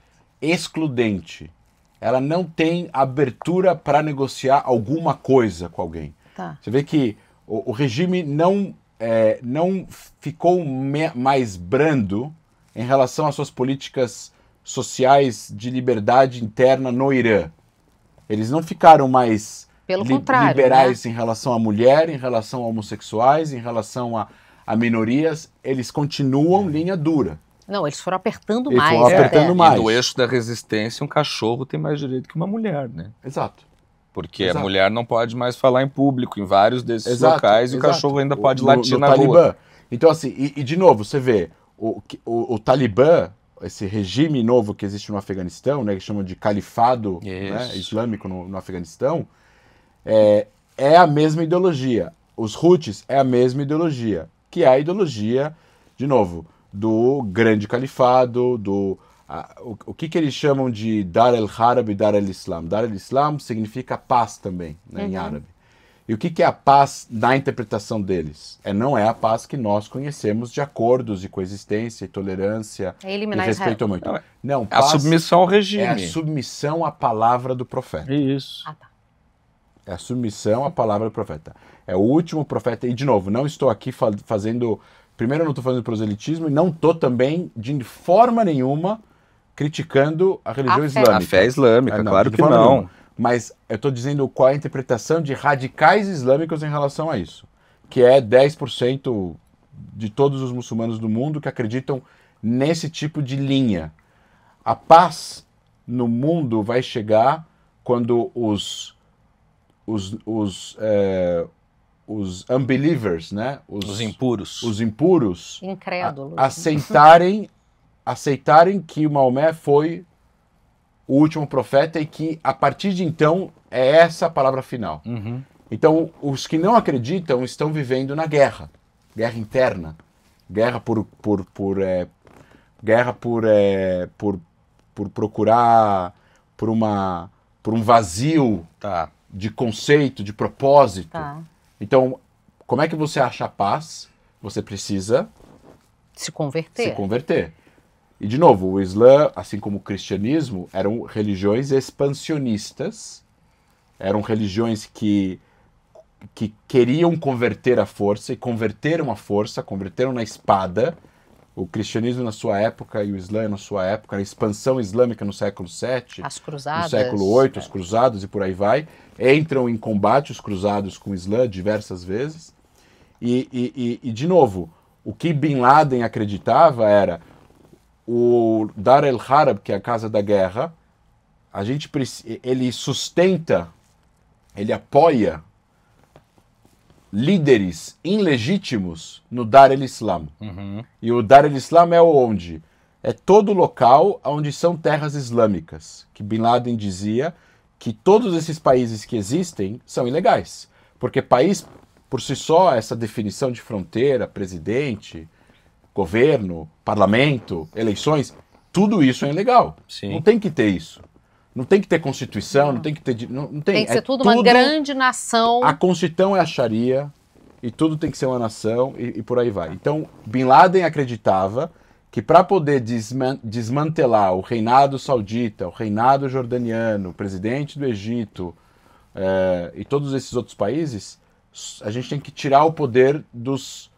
excludente. Ela não tem abertura para negociar alguma coisa com alguém. Tá. Você vê que o, o regime não, é, não ficou me, mais brando em relação às suas políticas sociais de liberdade interna no Irã. Eles não ficaram mais Pelo li liberais né? em relação à mulher, em relação a homossexuais, em relação a, a minorias. Eles continuam é. linha dura. Não, eles foram apertando eles mais. Foram apertando é. mais. E no eixo da resistência, um cachorro tem mais direito que uma mulher, né? Exato. Porque exato. a mulher não pode mais falar em público em vários desses exato, locais e o cachorro ainda pode o, latir no, no na Talibã. rua. Então, assim, e, e de novo, você vê, o, o, o Talibã esse regime novo que existe no Afeganistão, né, que chamam de califado né, islâmico no, no Afeganistão, é, é a mesma ideologia. Os Houthis é a mesma ideologia, que é a ideologia, de novo, do grande califado, do a, o, o, que, que eles chamam de Dar el-Harab e Dar el-Islam. Dar el-Islam significa paz também, né, uhum. em árabe. E o que, é a paz na interpretação deles? É não é a paz que nós conhecemos de acordos de coexistência e tolerância é e respeito muito. É não, a submissão ao regime. É a submissão à palavra do profeta. Isso. Ah, tá. É a submissão à palavra do profeta. É o último profeta. E, de novo, não estou aqui fa fazendo. Primeiro, não estou fazendo proselitismo e não estou também, de forma nenhuma, criticando a religião a islâmica. A fé islâmica, é, não, claro que não. Nenhuma mas eu estou dizendo qual é a interpretação de radicais islâmicos em relação a isso, que é 10% de todos os muçulmanos do mundo que acreditam nesse tipo de linha. A paz no mundo vai chegar quando os os, os, é, os unbelievers, né? Os, os, impuros. Os impuros. Incrédulos. A, aceitarem, aceitarem que o Maomé foi o último profeta e que a partir de então é essa a palavra final. Uhum. Então, os que não acreditam estão vivendo na guerra, guerra interna, guerra por, por, por é, guerra por, é, por, por procurar por uma por um vazio tá. de conceito, de propósito. Tá. Então, como é que você acha a paz? Você precisa se converter. Se converter. E, de novo, o Islã, assim como o cristianismo, eram religiões expansionistas, eram religiões que, que queriam converter a força e converteram a força, converteram na espada. O cristianismo na sua época e o Islã na sua época, a expansão islâmica no século VII, as cruzadas, no século VIII, é. os cruzados e por aí vai, entram em combate os cruzados com o Islã diversas vezes. e, e, e, e de novo, o que Bin Laden acreditava era o Dar el Harab, que é a casa da guerra, a gente ele sustenta, ele apoia líderes ilegítimos no Dar el Islam. Uhum. E o Dar el Islam é onde? É todo local onde são terras islâmicas, que Bin Laden dizia que todos esses países que existem são ilegais. Porque país, por si só, essa definição de fronteira, presidente, governo, parlamento, eleições, tudo isso é ilegal. Sim. Não tem que ter isso. Não tem que ter constituição, não, não tem que ter. Não, não tem, tem que é ser tudo, tudo, uma grande nação. A constituição é a Sharia e tudo tem que ser uma nação e, e por aí vai. Então, Bin Laden acreditava que para poder desman desmantelar o reinado saudita, o reinado jordaniano, o presidente do Egito eh, e todos esses outros países, a gente tem que tirar o poder dos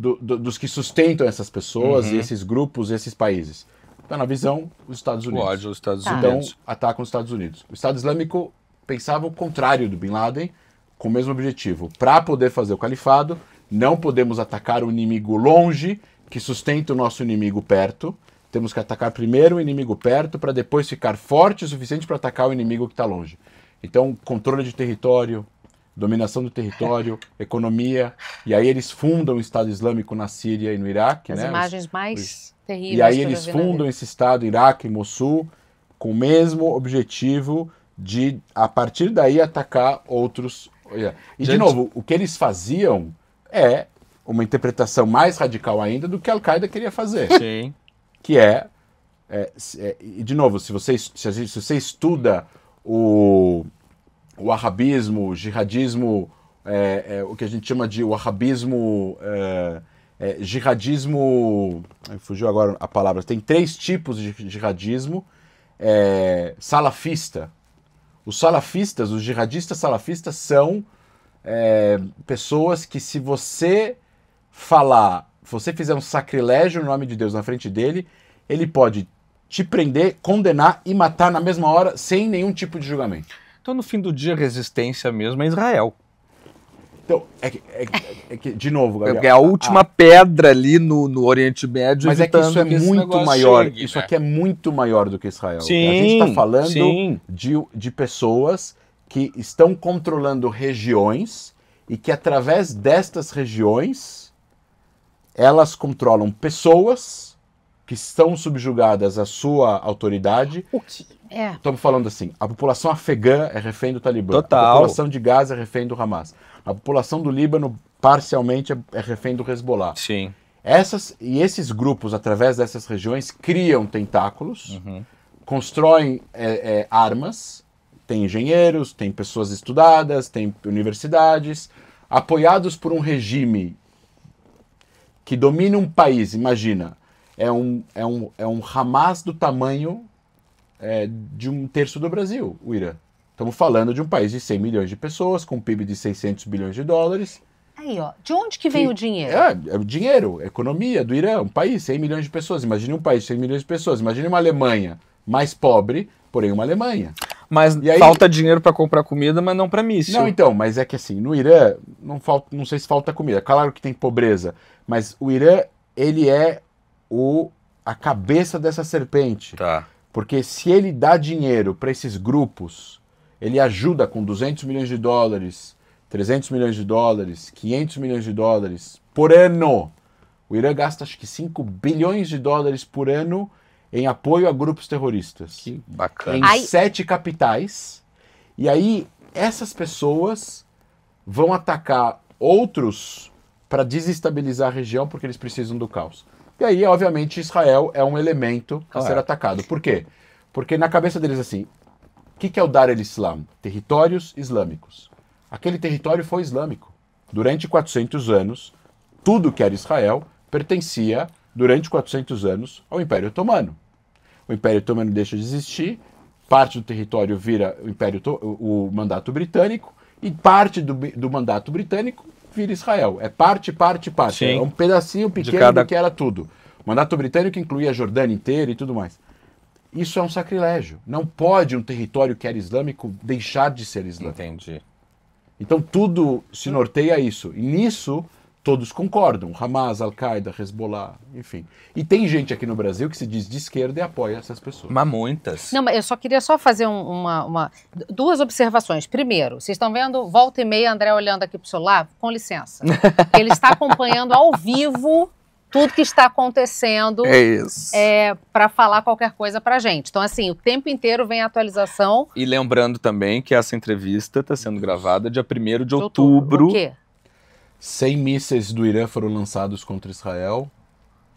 do, do, dos que sustentam essas pessoas uhum. e esses grupos, esses países. Então, na visão, os Estados tá. então, Unidos. O ódio, os Estados Unidos. Então, atacam os Estados Unidos. O Estado Islâmico pensava o contrário do Bin Laden, com o mesmo objetivo. Para poder fazer o califado, não podemos atacar o inimigo longe, que sustenta o nosso inimigo perto. Temos que atacar primeiro o inimigo perto, para depois ficar forte o suficiente para atacar o inimigo que está longe. Então, controle de território, dominação do território, economia. E aí eles fundam o Estado Islâmico na Síria e no Iraque. As né? imagens os, mais os... terríveis. E aí eles fundam esse Estado Iraque e Mossul com o mesmo objetivo de, a partir daí, atacar outros. E, Gente... de novo, o que eles faziam é uma interpretação mais radical ainda do que a Al-Qaeda queria fazer. Sim. Que é, é, é, e de novo, se você, se você estuda o, o arabismo, o jihadismo, é, é, o que a gente chama de o é, é, jihadismo, fugiu agora a palavra, tem três tipos de jihadismo, é, salafista. Os salafistas, os jihadistas salafistas são é, pessoas que se você falar, você fizer um sacrilégio no nome de Deus na frente dele, ele pode te prender, condenar e matar na mesma hora, sem nenhum tipo de julgamento. Então, no fim do dia, resistência mesmo é Israel. Então, é que, é, é que, de novo, Gabriel. É a última a, pedra ali no, no Oriente Médio. Mas é que isso é que muito maior. Chegue, isso né? aqui é muito maior do que Israel. Sim, a gente está falando sim. de, de pessoas que estão controlando regiões e que através destas regiões elas controlam pessoas que estão subjugadas à sua autoridade. O que, é. Estamos falando assim, a população afegã é refém do Talibã. Total. A população de Gaza é refém do Hamas. A população do Líbano, parcialmente, é, é refém do Hezbollah. Sim. Essas, e esses grupos, através dessas regiões, criam tentáculos, uhum. constroem é, é, armas, tem engenheiros, tem pessoas estudadas, tem universidades, apoiados por um regime que domina um país, imagina, é um, é um, é um Hamas do tamanho é, de um terço do Brasil, o Irã. Estamos falando de um país de 100 milhões de pessoas, com um PIB de 600 bilhões de dólares. Aí, ó, de onde que vem que, o dinheiro? É, é o dinheiro, economia do Irã, um país, 100 milhões de pessoas. Imagine um país de 100 milhões de pessoas. Imagine uma Alemanha mais pobre, porém uma Alemanha. Mas aí, falta dinheiro para comprar comida, mas não para mísseis. Não, então, mas é que assim, no Irã, não, falta, não sei se falta comida. É claro que tem pobreza, mas o Irã, ele é o a cabeça dessa serpente. Tá. Porque se ele dá dinheiro para esses grupos, ele ajuda com 200 milhões de dólares, 300 milhões de dólares, 500 milhões de dólares por ano. O Irã gasta acho que 5 bilhões de dólares por ano em apoio a grupos terroristas. Que bacana. Em Ai... sete capitais. E aí essas pessoas vão atacar outros para desestabilizar a região porque eles precisam do caos. E aí, obviamente, Israel é um elemento a ser atacado. Por quê? Porque na cabeça deles, assim, o que, que é o Dar el-Islam? Territórios islâmicos. Aquele território foi islâmico. Durante 400 anos, tudo que era Israel pertencia, durante 400 anos, ao Império Otomano. O Império Otomano deixa de existir, parte do território vira o, Império, o mandato britânico, e parte do, do mandato britânico vira Israel. É parte, parte, parte. Sim. É um pedacinho pequeno cada... do que era tudo. O mandato britânico incluía a Jordânia inteira e tudo mais. Isso é um sacrilégio. Não pode um território que era islâmico deixar de ser islâmico. Entendi. Então tudo se norteia a isso. E nisso todos concordam, Hamas, Al-Qaeda, Hezbollah, enfim. E tem gente aqui no Brasil que se diz de esquerda e apoia essas pessoas. Mas muitas. Não, mas eu só queria só fazer um, uma, uma, duas observações. Primeiro, vocês estão vendo, volta e meia, André olhando aqui para o celular, com licença. Ele está acompanhando ao vivo tudo que está acontecendo é isso. É, para falar qualquer coisa para gente. Então, assim, o tempo inteiro vem atualização. E lembrando também que essa entrevista está sendo gravada dia 1 de, outubro. outubro. O quê? 100 mísseis do Irã foram lançados contra Israel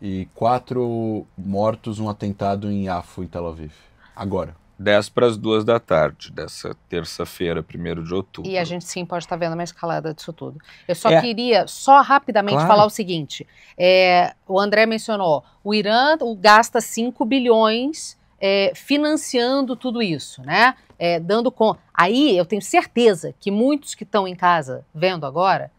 e quatro mortos num atentado em Afo, em Tel Aviv. Agora. 10 para as 2 da tarde, dessa terça-feira, 1 de outubro. E a gente sim pode estar vendo uma escalada disso tudo. Eu só é. queria, só rapidamente, claro. falar o seguinte: é, o André mencionou, o Irã gasta 5 bilhões é, financiando tudo isso, né? É, dando com. Aí eu tenho certeza que muitos que estão em casa vendo agora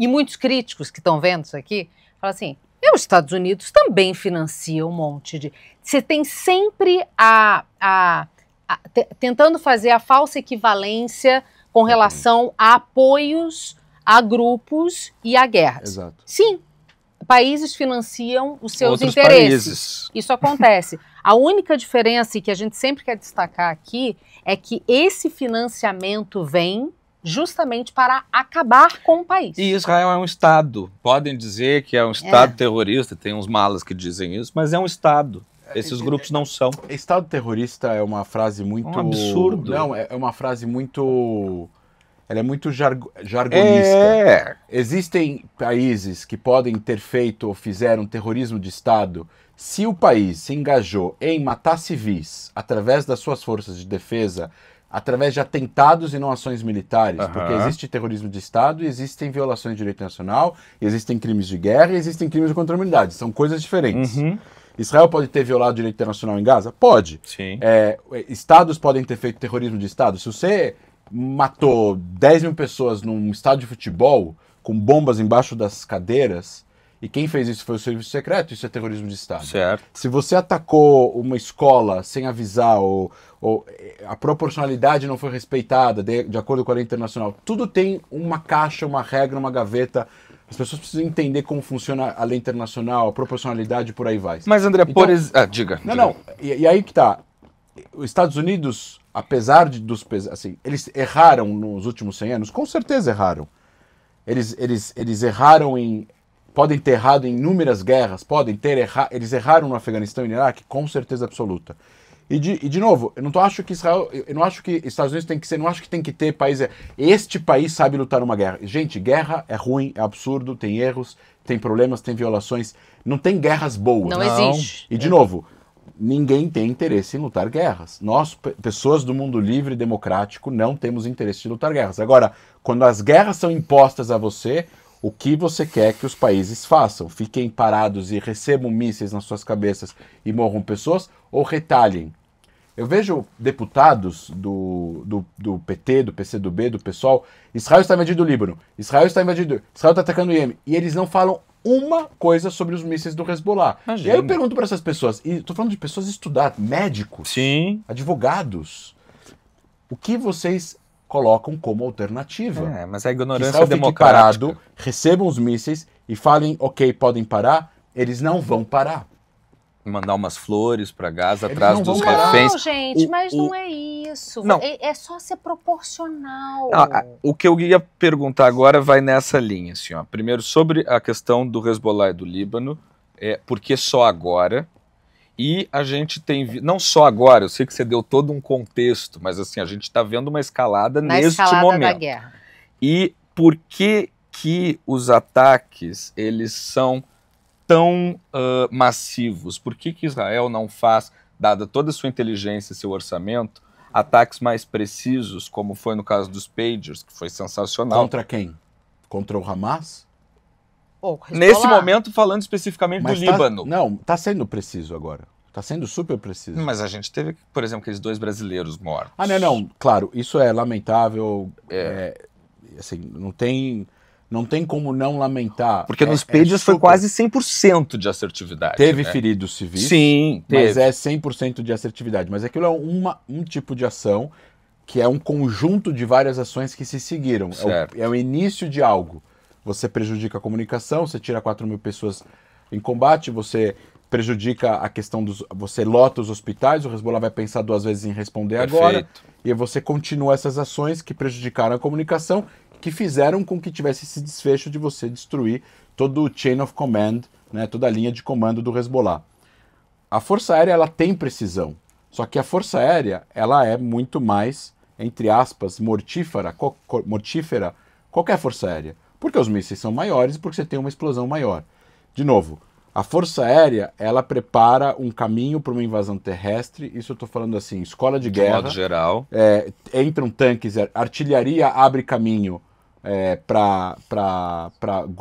e muitos críticos que estão vendo isso aqui, falam assim, e os Estados Unidos também financiam um monte de... Você tem sempre a, a, a tentando fazer a falsa equivalência com relação a apoios a grupos e a guerras. Exato. Sim, países financiam os seus Outros interesses. Países. Isso acontece. a única diferença que a gente sempre quer destacar aqui é que esse financiamento vem justamente para acabar com o país. E Israel é um Estado. Podem dizer que é um é. Estado é. terrorista, tem uns malas que dizem isso, mas é um Estado. É, Esses é, grupos não são. Estado terrorista é uma frase muito. Um absurdo. Não, é uma frase muito. Ela é muito jargo... jargonista. É. Existem países que podem ter feito ou fizeram terrorismo de Estado se o país se engajou em matar civis através das suas forças de defesa através de atentados e não ações militares, uhum. porque existe terrorismo de Estado, existem violações de direito internacional, existem crimes de guerra, existem crimes contra a humanidade, são coisas diferentes. Uhum. Israel pode ter violado o direito internacional em Gaza? Pode. Sim. É, estados podem ter feito terrorismo de Estado. Se você matou 10 mil pessoas num estádio de futebol com bombas embaixo das cadeiras, e quem fez isso foi o serviço secreto, isso é terrorismo de Estado. Certo. Se você atacou uma escola sem avisar, ou ou eh, a proporcionalidade não foi respeitada de, de acordo com a lei internacional. Tudo tem uma caixa, uma regra, uma gaveta. As pessoas precisam entender como funciona a lei internacional, a proporcionalidade por aí vai. Mas, André, então, por exemplo. ah, diga. Não, diga. não. E, e, aí que tá. Os Estados Unidos, apesar de, dos assim, eles erraram nos últimos 100 anos? Com certeza erraram. Eles, eles, eles erraram em. Podem ter errado em inúmeras guerras, podem ter errado. Eles erraram no Afeganistão e no Iraque? Com certeza absoluta. E de, e de novo, eu não tô, acho que Israel, eu não acho que Estados Unidos tem que ser, não acho que tem que ter país. É, este país sabe lutar uma guerra. Gente, guerra é ruim, é absurdo, tem erros, tem problemas, tem violações. Não tem guerras boas. Não, não. existe. E de é. novo, ninguém tem interesse em lutar guerras. Nós, pessoas do mundo livre e democrático, não temos interesse em lutar guerras. Agora, quando as guerras são impostas a você, o que você quer que os países façam? Fiquem parados e recebam mísseis nas suas cabeças e morram pessoas? Ou retalhem? Eu vejo deputados do, do, do PT, do PCdoB, do PSOL. Israel está invadindo o Líbano. Israel está invadindo. Israel está atacando o Iêmen. E eles não falam uma coisa sobre os mísseis do Hezbollah. Imagina. E aí eu pergunto para essas pessoas, e estou falando de pessoas estudadas, médicos, Sim. advogados, o que vocês colocam como alternativa? É, mas a ignorância é democrática. Parado, recebam os mísseis e falem, ok, podem parar, eles não vão parar mandar umas flores para Gaza Eles atrás dos parar. reféns. Não, gente, o, mas o... não é isso. Não. É, é só ser proporcional. Não, ah, ah, o que eu ia perguntar agora vai nessa linha, assim, ó. Primeiro sobre a questão do Hezbollah e do Líbano, é porque só agora e a gente tem não só agora, eu sei que você deu todo um contexto, mas assim a gente está vendo uma escalada Na neste escalada momento. Da guerra. E por que que os ataques eles são tão uh, massivos? Por que, que Israel não faz, dada toda a sua inteligência e seu orçamento, ataques mais precisos, como foi no caso dos Pagers, que foi sensacional? Contra quem? Contra o Hamas? Oh, Nesse momento, falando especificamente Mas do tá, Líbano. Não, está sendo preciso agora. Está sendo super preciso. Mas a gente teve, por exemplo, aqueles dois brasileiros mortos. Ah, não, não. Claro, isso é lamentável. É, é assim, não tem não tem como não lamentar. Porque é, nos pedidos é foi quase 100% de assertividade. Teve né? feridos civis. Sim, mas é 100% de assertividade. Mas aquilo é uma, um tipo de ação que é um conjunto de várias ações que se seguiram. Certo. É o, é o início de algo. Você prejudica a comunicação, você tira 4 mil pessoas em combate, você prejudica a questão dos. Você lota os hospitais, o Hezbollah vai pensar duas vezes em responder Perfeito. agora. E você continua essas ações que prejudicaram a comunicação que fizeram com que tivesse esse desfecho de você destruir todo o chain of command, né, toda a linha de comando do Hezbollah. A Força Aérea ela tem precisão, só que a Força Aérea ela é muito mais, entre aspas, mortífera, co mortífera qualquer Força Aérea, porque os mísseis são maiores e porque você tem uma explosão maior. De novo, a Força Aérea, ela prepara um caminho para uma invasão terrestre. Isso eu estou falando assim, escola de, de guerra. De modo geral. É, entram tanques, artilharia abre caminho é, para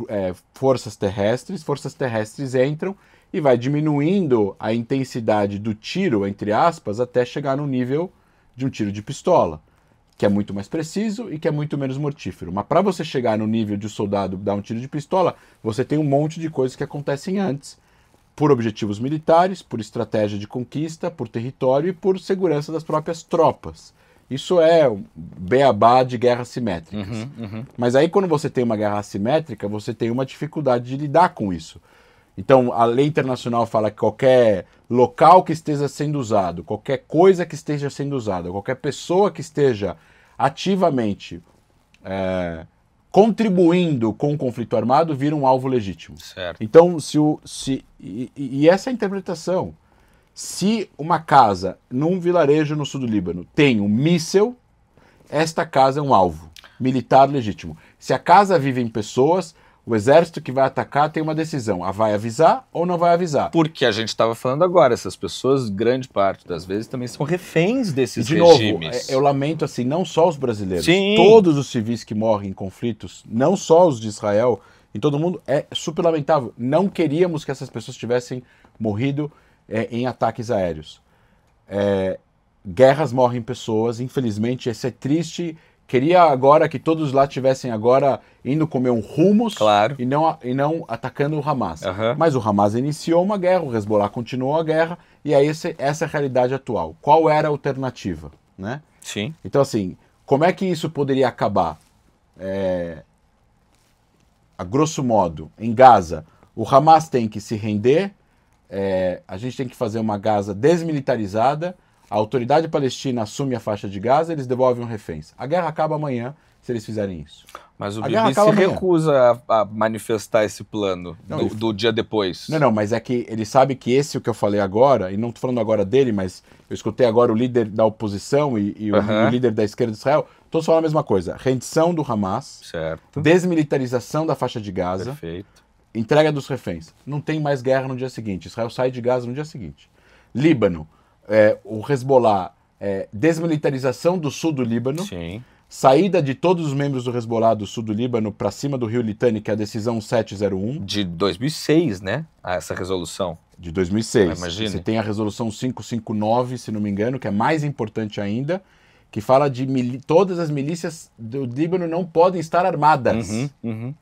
é, forças terrestres, forças terrestres entram e vai diminuindo a intensidade do tiro, entre aspas, até chegar no nível de um tiro de pistola, que é muito mais preciso e que é muito menos mortífero. Mas para você chegar no nível de um soldado dar um tiro de pistola, você tem um monte de coisas que acontecem antes, por objetivos militares, por estratégia de conquista, por território e por segurança das próprias tropas. Isso é beabá de guerras simétricas. Uhum, uhum. Mas aí, quando você tem uma guerra assimétrica, você tem uma dificuldade de lidar com isso. Então, a lei internacional fala que qualquer local que esteja sendo usado, qualquer coisa que esteja sendo usada, qualquer pessoa que esteja ativamente é, contribuindo com o conflito armado, vira um alvo legítimo. Certo. Então, se o. Se, e, e essa é a interpretação. Se uma casa num vilarejo no sul do Líbano tem um míssel, esta casa é um alvo militar legítimo. Se a casa vive em pessoas, o exército que vai atacar tem uma decisão: a vai avisar ou não vai avisar? Porque a gente estava falando agora, essas pessoas, grande parte das vezes, também são reféns desses e de regimes. Novo, é, eu lamento assim, não só os brasileiros, Sim. todos os civis que morrem em conflitos, não só os de Israel, em todo mundo, é super lamentável. Não queríamos que essas pessoas tivessem morrido é, em ataques aéreos. É, guerras morrem pessoas, infelizmente, isso é triste. Queria agora que todos lá tivessem agora indo comer um rumos claro. e, não, e não atacando o Hamas. Uhum. Mas o Hamas iniciou uma guerra, o Hezbollah continuou a guerra e aí esse, essa é a realidade atual. Qual era a alternativa? Né? Sim. Então, assim, como é que isso poderia acabar? É, a grosso modo, em Gaza, o Hamas tem que se render é, a gente tem que fazer uma Gaza desmilitarizada, a autoridade palestina assume a faixa de Gaza, eles devolvem um reféns. A guerra acaba amanhã se eles fizerem isso. Mas o a Bibi se recusa a, a, manifestar esse plano não, do, do, dia depois. Não, não, mas é que ele sabe que esse o que eu falei agora, e não estou falando agora dele, mas eu escutei agora o líder da oposição e, e uhum. o, o, líder da esquerda de Israel, todos falando a mesma coisa. Rendição do Hamas, certo. desmilitarização da faixa de Gaza. Perfeito entrega dos reféns. Não tem mais guerra no dia seguinte. Israel sai de Gaza no dia seguinte. Líbano, é, o Hezbollah, é, desmilitarização do sul do Líbano. Sim. Saída de todos os membros do Hezbollah do sul do Líbano para cima do rio Litani, que é a decisão 701. De 2006, né? Essa resolução. De 2006. Imagina. Você tem a resolução 559, se não me engano, que é mais importante ainda, que fala de todas as milícias do Líbano não podem estar armadas. Uhum, uhum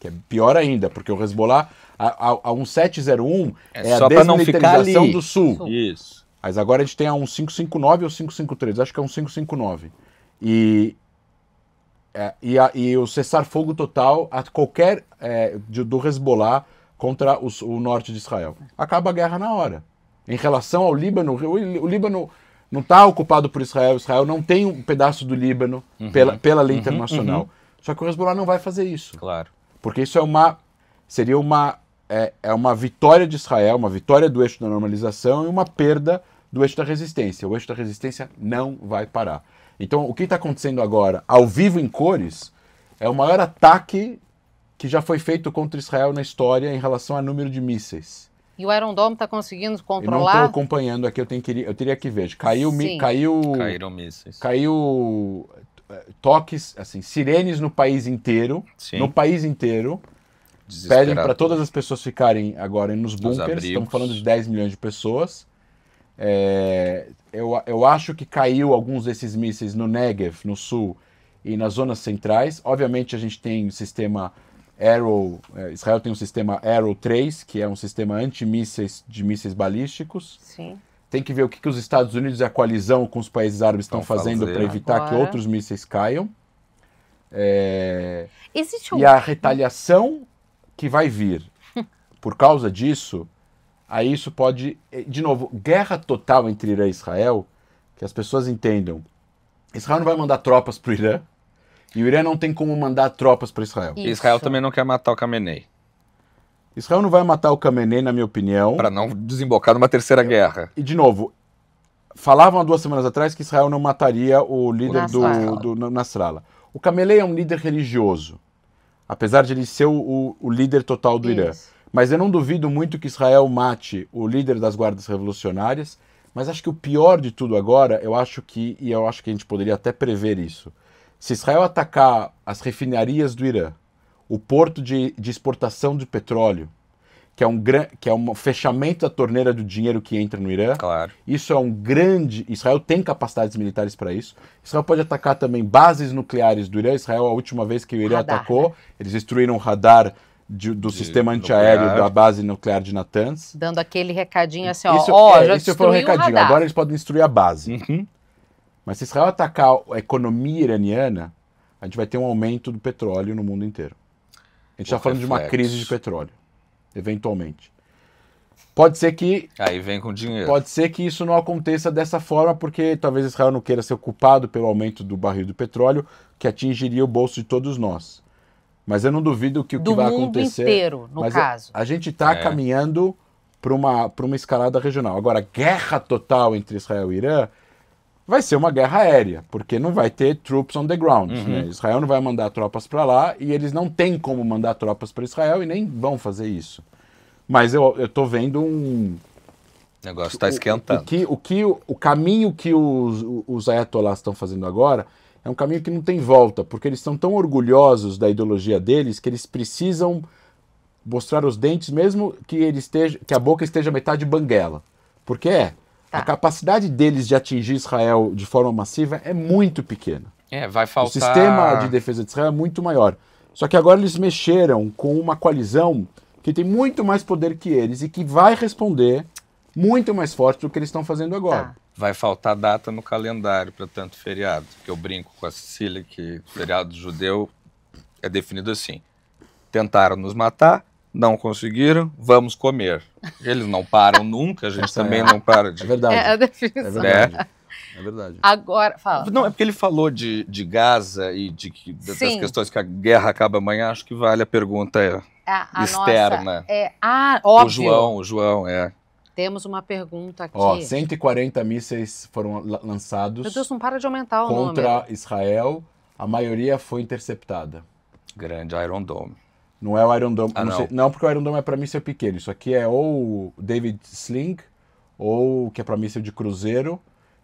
que é pior ainda, porque o Hezbollah, a, a, a 1701 é, é a desmilitarização do Sul. Isso. Mas agora a gente tem a 1559 ou 553, acho que é um E, é, e, a, e o cessar-fogo total a qualquer é, de, do Hezbollah contra os, o norte de Israel. Acaba a guerra na hora. Em relação ao Líbano, o, o Líbano não está ocupado por Israel, Israel não tem um pedaço do Líbano uhum. pela, pela lei uhum, internacional. Uhum. Só que o Hezbollah não vai fazer isso. Claro. Porque isso é uma, seria uma, é, é uma vitória de Israel, uma vitória do eixo da normalização e uma perda do eixo da resistência. O eixo da resistência não vai parar. Então, o que está acontecendo agora, ao vivo em cores, é o maior ataque que já foi feito contra Israel na história em relação a número de mísseis. E o Iron Dome está conseguindo controlar? Eu não estou acompanhando aqui, eu, tenho que, eu teria que ver. Caiu, mi, caiu, Caíram mísseis. Caiu eh, toques, assim, sirenes no país inteiro. Sim. No país inteiro. Pedem para todas as pessoas ficarem agora nos bunkers. Estamos falando de 10 milhões de pessoas. É, eu, eu acho que caiu alguns desses mísseis no Negev, no sul e nas zonas centrais. Obviamente, a gente tem o sistema Arrow. Eh, Israel tem um sistema Arrow 3, que é um sistema anti-mísseis de mísseis balísticos. Sim. Tem que ver o que, que os Estados Unidos e a coalizão com os países árabes estão fazendo para né? evitar agora. que outros mísseis caiam. É... Um... E a retaliação que vai vir por causa disso, aí isso pode. É, de novo, guerra total entre Irã e Israel, que as pessoas entendam. Israel não vai mandar tropas para o Irã. E o Irã não tem como mandar tropas para Israel. Isso. Israel também não quer matar o Khamenei. Israel não vai matar o Khamenei, na minha opinião. Para não desembocar numa terceira guerra. E, de novo, falavam há duas semanas atrás que Israel não mataria o líder o Nasrallah. do, do Nasrallah. O Khamenei é um líder religioso, apesar de ele ser o, o líder total do Isso. Irã. Mas eu não duvido muito que Israel mate o líder das guardas revolucionárias. Mas acho que o pior de tudo agora, eu acho que, e eu acho que a gente poderia até prever isso. Se Israel atacar as refinarias do Irã, o porto de, de exportação de petróleo, que é, um, que é um fechamento da torneira do dinheiro que entra no Irã. Claro. Isso é um grande. Israel tem capacidades militares para isso. Israel pode atacar também bases nucleares do Irã. Israel, a última vez que o Irã radar, atacou, né? eles destruíram o radar de, do de sistema antiaéreo nuclear. da base nuclear de Natanz. Dando aquele recadinho assim, ó, isso, ó, é, já Isso foi um recadinho, agora eles podem destruir a base. Uhum. Mas se Israel atacar a economia iraniana, a gente vai ter um aumento do petróleo no mundo inteiro gente está falando reflexo. de uma crise de petróleo, eventualmente. Pode ser que. Aí vem com dinheiro. Pode ser que isso não aconteça dessa forma, porque talvez Israel não queira ser culpado pelo aumento do barril do petróleo, que atingiria o bolso de todos nós. Mas eu não duvido que o do que vai acontecer. inteiro, no caso. A, a gente está é. caminhando para uma, uma escalada regional. Agora, guerra total entre Israel e Irã vai ser uma guerra aérea, porque não vai ter troops on the ground. Uhum. Né? Israel não vai mandar tropas para lá e eles não têm como mandar tropas para Israel e nem vão fazer isso. Mas eu, estou vendo um. O negócio está esquentando. O, que, o, que, o, caminho que os, os estão fazendo agora é um caminho que não tem volta, porque eles estão tão orgulhosos da ideologia deles que eles precisam mostrar os dentes, mesmo que ele esteja, que a boca esteja metade banguela. Porque é, Tá. A capacidade deles de atingir Israel de forma massiva é muito pequena. É, vai faltar. O sistema de defesa de Israel é muito maior. Só que agora eles mexeram com uma coalizão que tem muito mais poder que eles e que vai responder muito mais forte do que eles estão fazendo agora. Tá. Vai faltar data no calendário para tanto feriado, que eu brinco com a Cecília que feriado judeu é definido assim: tentaram nos matar, não conseguiram, vamos comer. Eles não param nunca, a gente é também é, não para de. É verdade. É, é verdade. É. é verdade. Agora, fala. Não, é porque ele falou de, de Gaza e de, de das questões que a guerra acaba amanhã, acho que vale a pergunta é, a, a externa. é, ah, óbvio. O João, o João, é. Temos uma pergunta aqui. Ó, 140 mísseis foram lançados. Meu Deus, não para de aumentar o contra número. Contra Israel, a maioria foi interceptada. Grande Iron Dome. Não é o Iron Dome. Ah, não. Não, sei, não, porque o Iron Dome é para míssil pequeno. Isso aqui é ou o David Sling, ou que é para míssil de cruzeiro,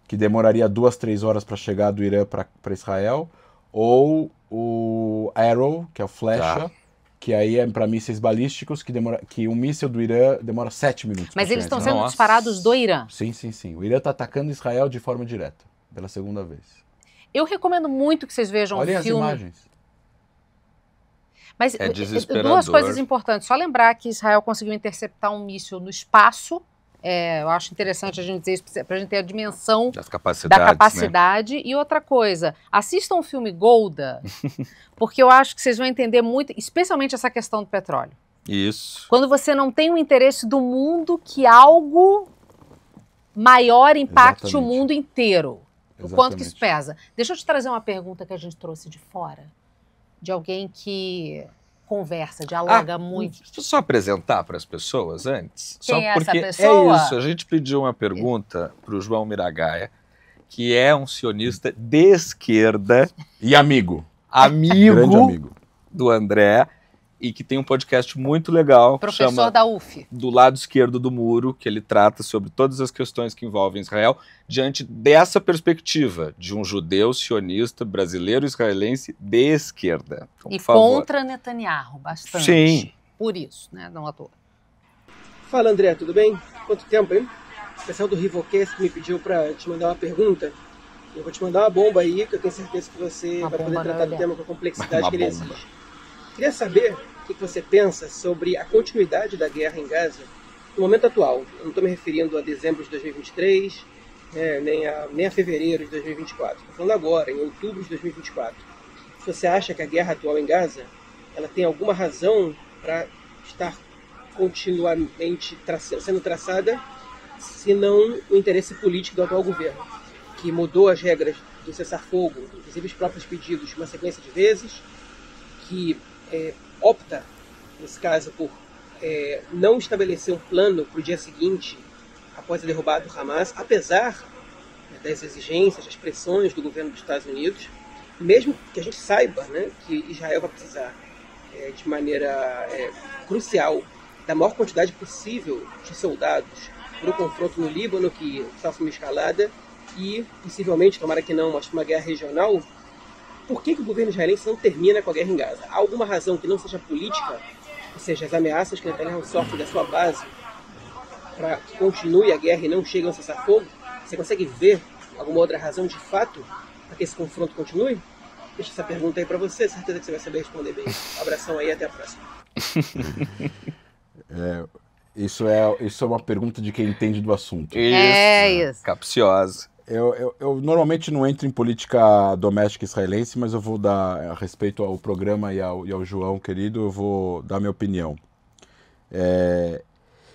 que demoraria duas, três horas para chegar do Irã para Israel, ou o Arrow, que é o flecha. Tá. Que aí é para mísseis balísticos, que, demora, que um míssil do Irã demora sete minutos. Mas eles estão sendo Nossa. disparados do Irã. Sim, sim, sim. O Irã está atacando Israel de forma direta, pela segunda vez. Eu recomendo muito que vocês vejam Olhem o filme. Olhem as imagens. Mas é eh, duas coisas importantes. Só lembrar que Israel conseguiu interceptar um míssil no espaço. É, eu acho interessante a gente dizer isso para a gente ter a dimensão da né? capacidade. Né? E outra coisa, assistam o filme Golda, porque eu acho que vocês vão entender muito, especialmente essa questão do petróleo. Isso. Quando você não tem o interesse do mundo que algo maior impacte Exatamente. o mundo inteiro. Exatamente. O quanto que isso pesa. Deixa eu te trazer uma pergunta que a gente trouxe de fora de alguém que conversa, dialoga ah, muito. Só apresentar para as pessoas antes. Quem só é porque essa é pessoa? é isso. A gente pediu uma pergunta para o João Miragaia, que é um sionista de esquerda e amigo, amigo, amigo. do André e que tem um podcast muito legal. Professor chama da UF. Do lado esquerdo do muro, que ele trata sobre todas as questões que envolvem Israel, diante dessa perspectiva de um judeu sionista brasileiro-israelense de esquerda. Então, e contra Netanyahu, bastante. Sim. Por isso, né, não à toa. Fala, André, tudo bem? Quanto tempo, hein? O pessoal do Rivocast me pediu para te mandar uma pergunta. Eu vou te mandar uma bomba aí, que eu tenho certeza que você uma vai poder tratar né, do tema com a complexidade uma que ele bomba. exige. Queria saber o que você pensa sobre a continuidade da guerra em Gaza no momento atual. Eu não estou me referindo a dezembro de 2023, né, nem, a, nem a fevereiro de 2024. Estou falando agora, em outubro de 2024. Se você acha que a guerra atual em Gaza ela tem alguma razão para estar continuamente traça, sendo traçada, se não o interesse político do atual governo, que mudou as regras do cessar-fogo, inclusive os próprios pedidos, uma sequência de vezes, que é, opta, nesse caso, por é, não estabelecer um plano para o dia seguinte, após a derrubada do Hamas, apesar né, das exigências, das pressões do governo dos Estados Unidos, mesmo que a gente saiba né, que Israel vai precisar é, de maneira é, crucial da maior quantidade possível de soldados para o confronto no Líbano, que sofre uma escalada, e possivelmente, tomara que não, mas uma guerra regional por que, que o governo israelense não termina com a guerra em Gaza? Há alguma razão que não seja política, ou seja, as ameaças que Netanyahu sofre da sua base para que continue a guerra e não chegue a um cessar-fogo? Você consegue ver alguma outra razão de fato para que esse confronto continue? Deixa essa pergunta aí para você, certeza que você vai saber responder bem. Um abração aí até a próxima. é, isso, é, isso é uma pergunta de quem entende do assunto. Isso. É isso. Capciosa eu, eu, eu, normalmente não entro em política doméstica israelense, mas eu vou dar, a eh, respeito ao programa e ao, e ao João, querido, eu vou dar minha opinião. É,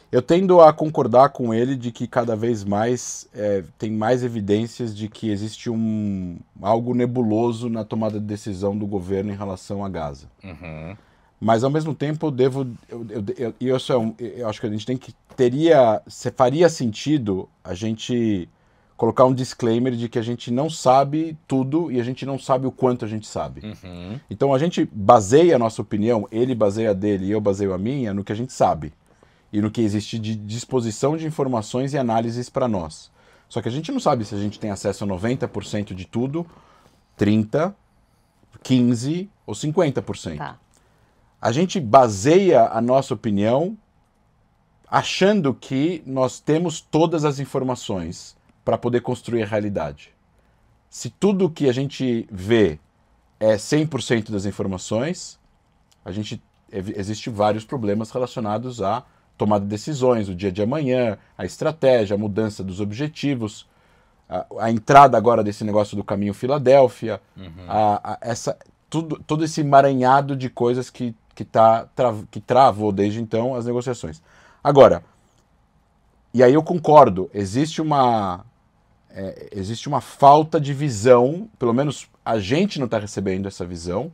eu tendo a concordar com ele de que cada vez mais é, tem mais evidências de que existe um, algo nebuloso na tomada de decisão do governo em relação a Gaza. Uhum. Mas ao mesmo tempo, eu devo. Eu, eu, eu, é eu, acho que a gente tem que. Teria. Faria sentido a gente colocar um disclaimer de que a gente não sabe tudo e a gente não sabe o quanto a gente sabe. Uhum. Então a gente baseia a nossa opinião, ele baseia a dele e eu baseio a minha, no que a gente sabe e no que existe de disposição de informações e análises para nós. Só que a gente não sabe se a gente tem acesso a 90% de tudo, 30%, 15% ou 50%. Tá. A gente baseia a nossa opinião achando que nós temos todas as informações para poder construir a realidade. Se tudo que a gente vê é 100% das informações, a gente existe vários problemas relacionados à tomada de decisões, o dia de amanhã, a estratégia, a mudança dos objetivos, a, a entrada agora desse negócio do caminho Filadélfia, uhum. a, a, essa, tudo, todo esse emaranhado de coisas que, que, tá, tra, que travou desde então as negociações. Agora, e aí eu concordo, existe uma, é, existe uma falta de visão, pelo menos a gente não está recebendo essa visão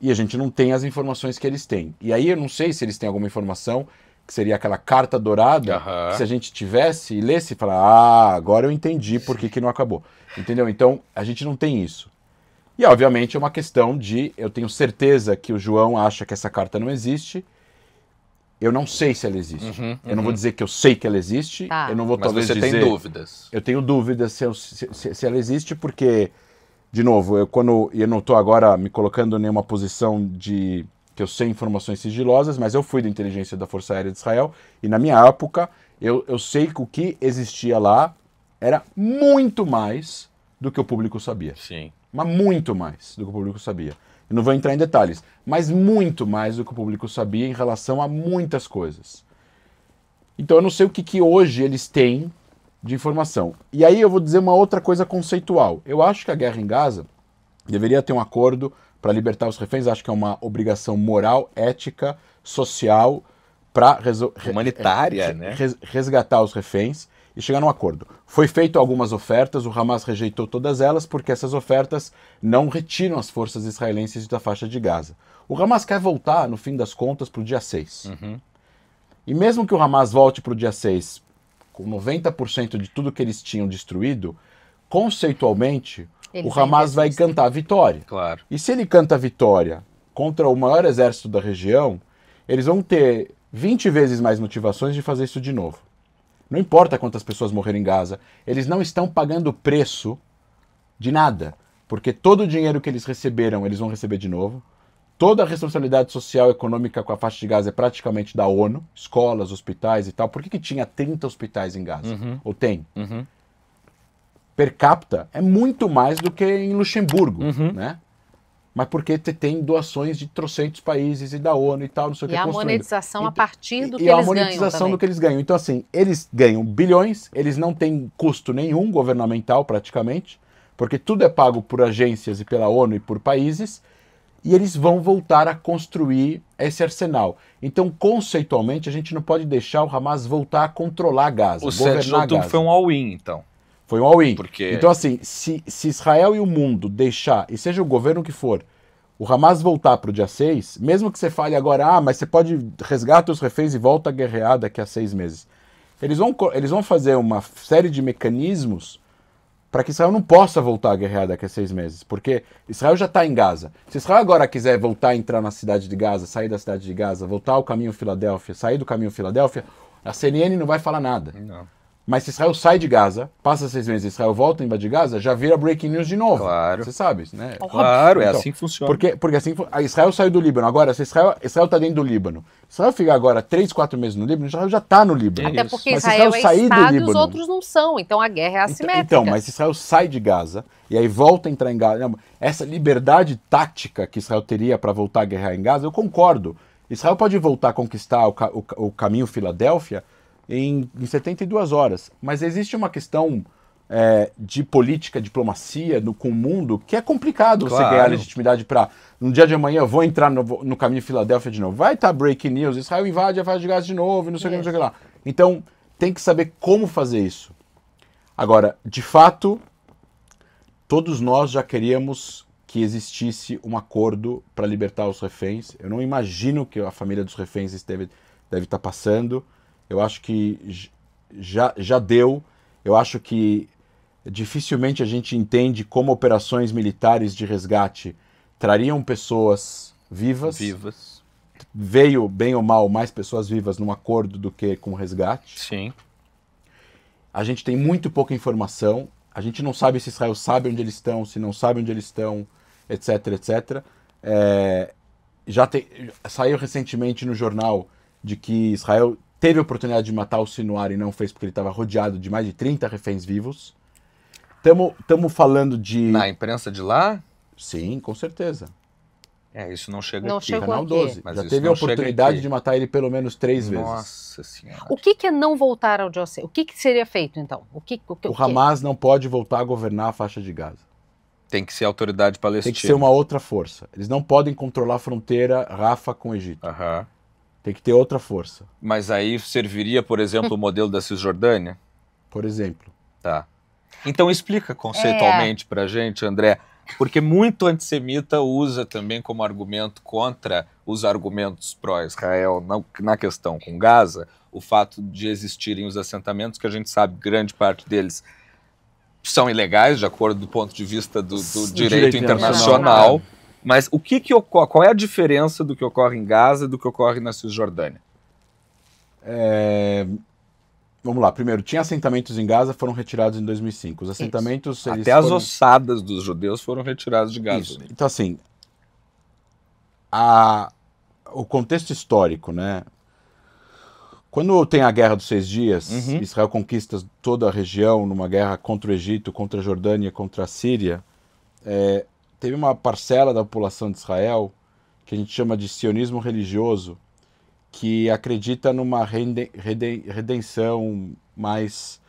e a gente não tem as informações que eles têm. E aí eu não sei se eles têm alguma informação que seria aquela carta dourada, uhum. que se a gente tivesse e lesse e falar, ah, agora eu entendi por que, que não acabou. Entendeu? Então a gente não tem isso. E obviamente é uma questão de eu tenho certeza que o João acha que essa carta não existe eu não sei se ela existe. Uhum, uhum. Eu não vou uhum. dizer que eu sei que ela existe. Tá. Eu não vou Mas talvez você dizer. Você tem dúvidas? Eu tenho dúvidas se, eu, se, se, se, ela existe porque, de novo, eu quando eu não estou agora me colocando em uma posição de que eu sei informações sigilosas, mas eu fui da inteligência da Força Aérea de Israel e na minha época eu, eu sei que o que existia lá era muito mais do que o público sabia. Sim. Mas muito mais do que o público sabia. Eu não vou entrar em detalhes, mas muito mais do que o público sabia em relação a muitas coisas. Então eu não sei o que, que hoje eles têm de informação. E aí eu vou dizer uma outra coisa conceitual. Eu acho que a guerra em Gaza deveria ter um acordo para libertar os reféns, acho que é uma obrigação moral, ética, social, para humanitária, é, né? resgatar os reféns e chegar num acordo. Foi feito algumas ofertas, o Hamas rejeitou todas elas porque essas ofertas não retiram as forças israelenses da faixa de Gaza. O Hamas quer voltar, no fim das contas, para o dia 6. Uhum. E mesmo que o Hamas volte para o dia 6 com 90% de tudo que eles tinham destruído, conceitualmente, eles o Hamas vai cantar a vitória. Claro. E se ele canta a vitória contra o maior exército da região, eles vão ter 20 vezes mais motivações de fazer isso de novo. Não importa quantas pessoas morreram em Gaza, eles não estão pagando o preço de nada, porque todo o dinheiro que eles receberam, eles vão receber de novo. Toda a responsabilidade social e econômica com a faixa de Gaza é praticamente da ONU, escolas, hospitais e tal. Por que, que tinha 30 hospitais em Gaza? Uhum. Ou tem? Uhum. Per capita é muito mais do que em Luxemburgo, uhum. né? mas porque tem doações de trocentos países e da ONU e tal, não sei o que. E a construindo. monetização a partir do e, que e eles ganham. E a monetização do que eles ganham. Então, assim, eles ganham bilhões, eles não têm custo nenhum governamental praticamente, porque tudo é pago por agências e pela ONU e por países, e eles vão voltar a construir esse arsenal. Então, conceitualmente, a gente não pode deixar o Hamas voltar a controlar Gaza. O 7 de outubro foi um all-in, então. Foi um all-in. Porque... Então, assim, se, se Israel e o mundo deixar, e seja o governo que for, o Hamas voltar para o dia 6, mesmo que você fale agora, ah, mas você pode resgatar os reféns e volta a guerrear daqui a seis meses. Eles vão, eles vão fazer uma série de mecanismos para que Israel não possa voltar a guerrear daqui a seis meses, porque Israel já está em Gaza. Se Israel agora quiser voltar a entrar na cidade de Gaza, sair da cidade de Gaza, voltar ao caminho Filadélfia, sair do caminho Filadélfia, a CNN não vai falar nada. Não. Mas se Israel sai de Gaza, passa seis meses, Israel volta a invadir Gaza, já vira breaking news de novo. Claro. Você sabe, né? É claro, é então, é assim que funciona. Porque, porque assim, a Israel saiu do Líbano. Agora, se Israel, Israel tá dentro do Líbano, se Israel ficar agora três, quatro meses no Líbano, Israel já está no Líbano. É Até porque mas Israel, Israel é Estado Líbano, e os outros não são, então a guerra é assimétrica. Então, então, mas Israel sai de Gaza e aí volta a entrar em Gaza. Essa liberdade tática que Israel teria para voltar a guerrear em Gaza, eu concordo. Israel pode voltar a conquistar o, o, o caminho Filadélfia em, em 72 horas. Mas existe uma questão é, de política, diplomacia no, com o mundo, que é complicado claro. você ganhar legitimidade para. No dia de amanhã eu vou entrar no, no caminho Filadélfia de novo. Vai estar tá breaking news, Israel invade a faixa de gás de novo, e não sei o que, não sei o que lá. Então, tem que saber como fazer isso. Agora, de fato, todos nós já queríamos que existisse um acordo para libertar os reféns. Eu não imagino que a família dos reféns deve, deve tá estar passando. Eu acho que já, já deu. Eu acho que dificilmente a gente entende como operações militares de resgate trariam pessoas vivas. Vivas. Veio, bem ou mal, mais pessoas vivas num acordo do que com resgate. Sim. A gente tem muito pouca informação. A gente não sabe se Israel sabe onde eles estão, se não sabe onde eles estão, etc, etc. É, já te, saiu recentemente no jornal de que Israel teve a oportunidade de matar o Sinuar e não fez porque ele estava rodeado de mais de 30 reféns vivos. Estamos falando de. Na imprensa de lá? Sim, com certeza. É, isso não chega não aqui. Chegou Canal 12. Mas já teve a oportunidade de matar ele pelo menos três Nossa vezes. Nossa Senhora. O que, que é não voltar ao Jossé? O que, que seria feito, então? O, que, o, que, o, o Hamas não pode voltar a governar a faixa de Gaza. Tem que ser autoridade palestina. Tem que ser uma outra força. Eles não podem controlar a fronteira Rafa com o Egito. Aham. Tem que ter outra força. Mas aí serviria, por exemplo, o modelo da Cisjordânia? Por exemplo. Tá. Então explica conceitualmente é. pra gente, André, porque muito antissemita usa também como argumento contra os argumentos pró-Israel na questão com Gaza, o fato de existirem os assentamentos, que a gente sabe grande parte deles são ilegais, de acordo do ponto de vista do, do direito, direito, internacional. internacional mas o que, que ocorre, qual é a diferença do que ocorre em Gaza e do que ocorre na Cisjordânia? É... Vamos lá, primeiro, tinha assentamentos em Gaza, foram retirados em 2005. Os assentamentos... Até foram... as ossadas dos judeus foram retiradas de Gaza. Né? Então, assim, a... o contexto histórico, né? Quando tem a Guerra dos Seis Dias, uhum. Israel conquista toda a região numa guerra contra o Egito, contra a Jordânia, contra a Síria, é, teve uma parcela da população de Israel, que a gente chama de sionismo religioso, que acredita numa redenção mais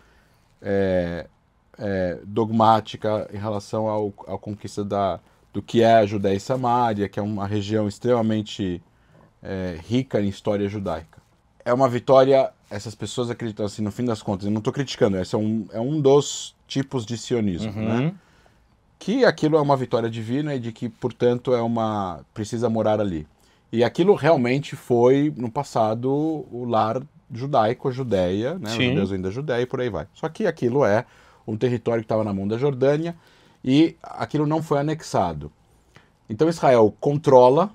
é, é, dogmática em relação ao, à conquista da, do que é a Judéia e Samaria, que é uma região extremamente é, rica em história judaica. É uma vitória, essas pessoas acreditam assim, no fim das contas, eu não estou criticando, esse é um, é um dos tipos de sionismo, né? uhum. né? que aquilo é uma vitória divina e de que, portanto, é uma precisa morar ali. E aquilo realmente foi no passado o lar judaico, a Judéia, né? Sim. os judeus ainda Judéia e por aí vai. Só que aquilo é um território que estava na mão da Jordânia e aquilo não foi anexado. Então Israel controla,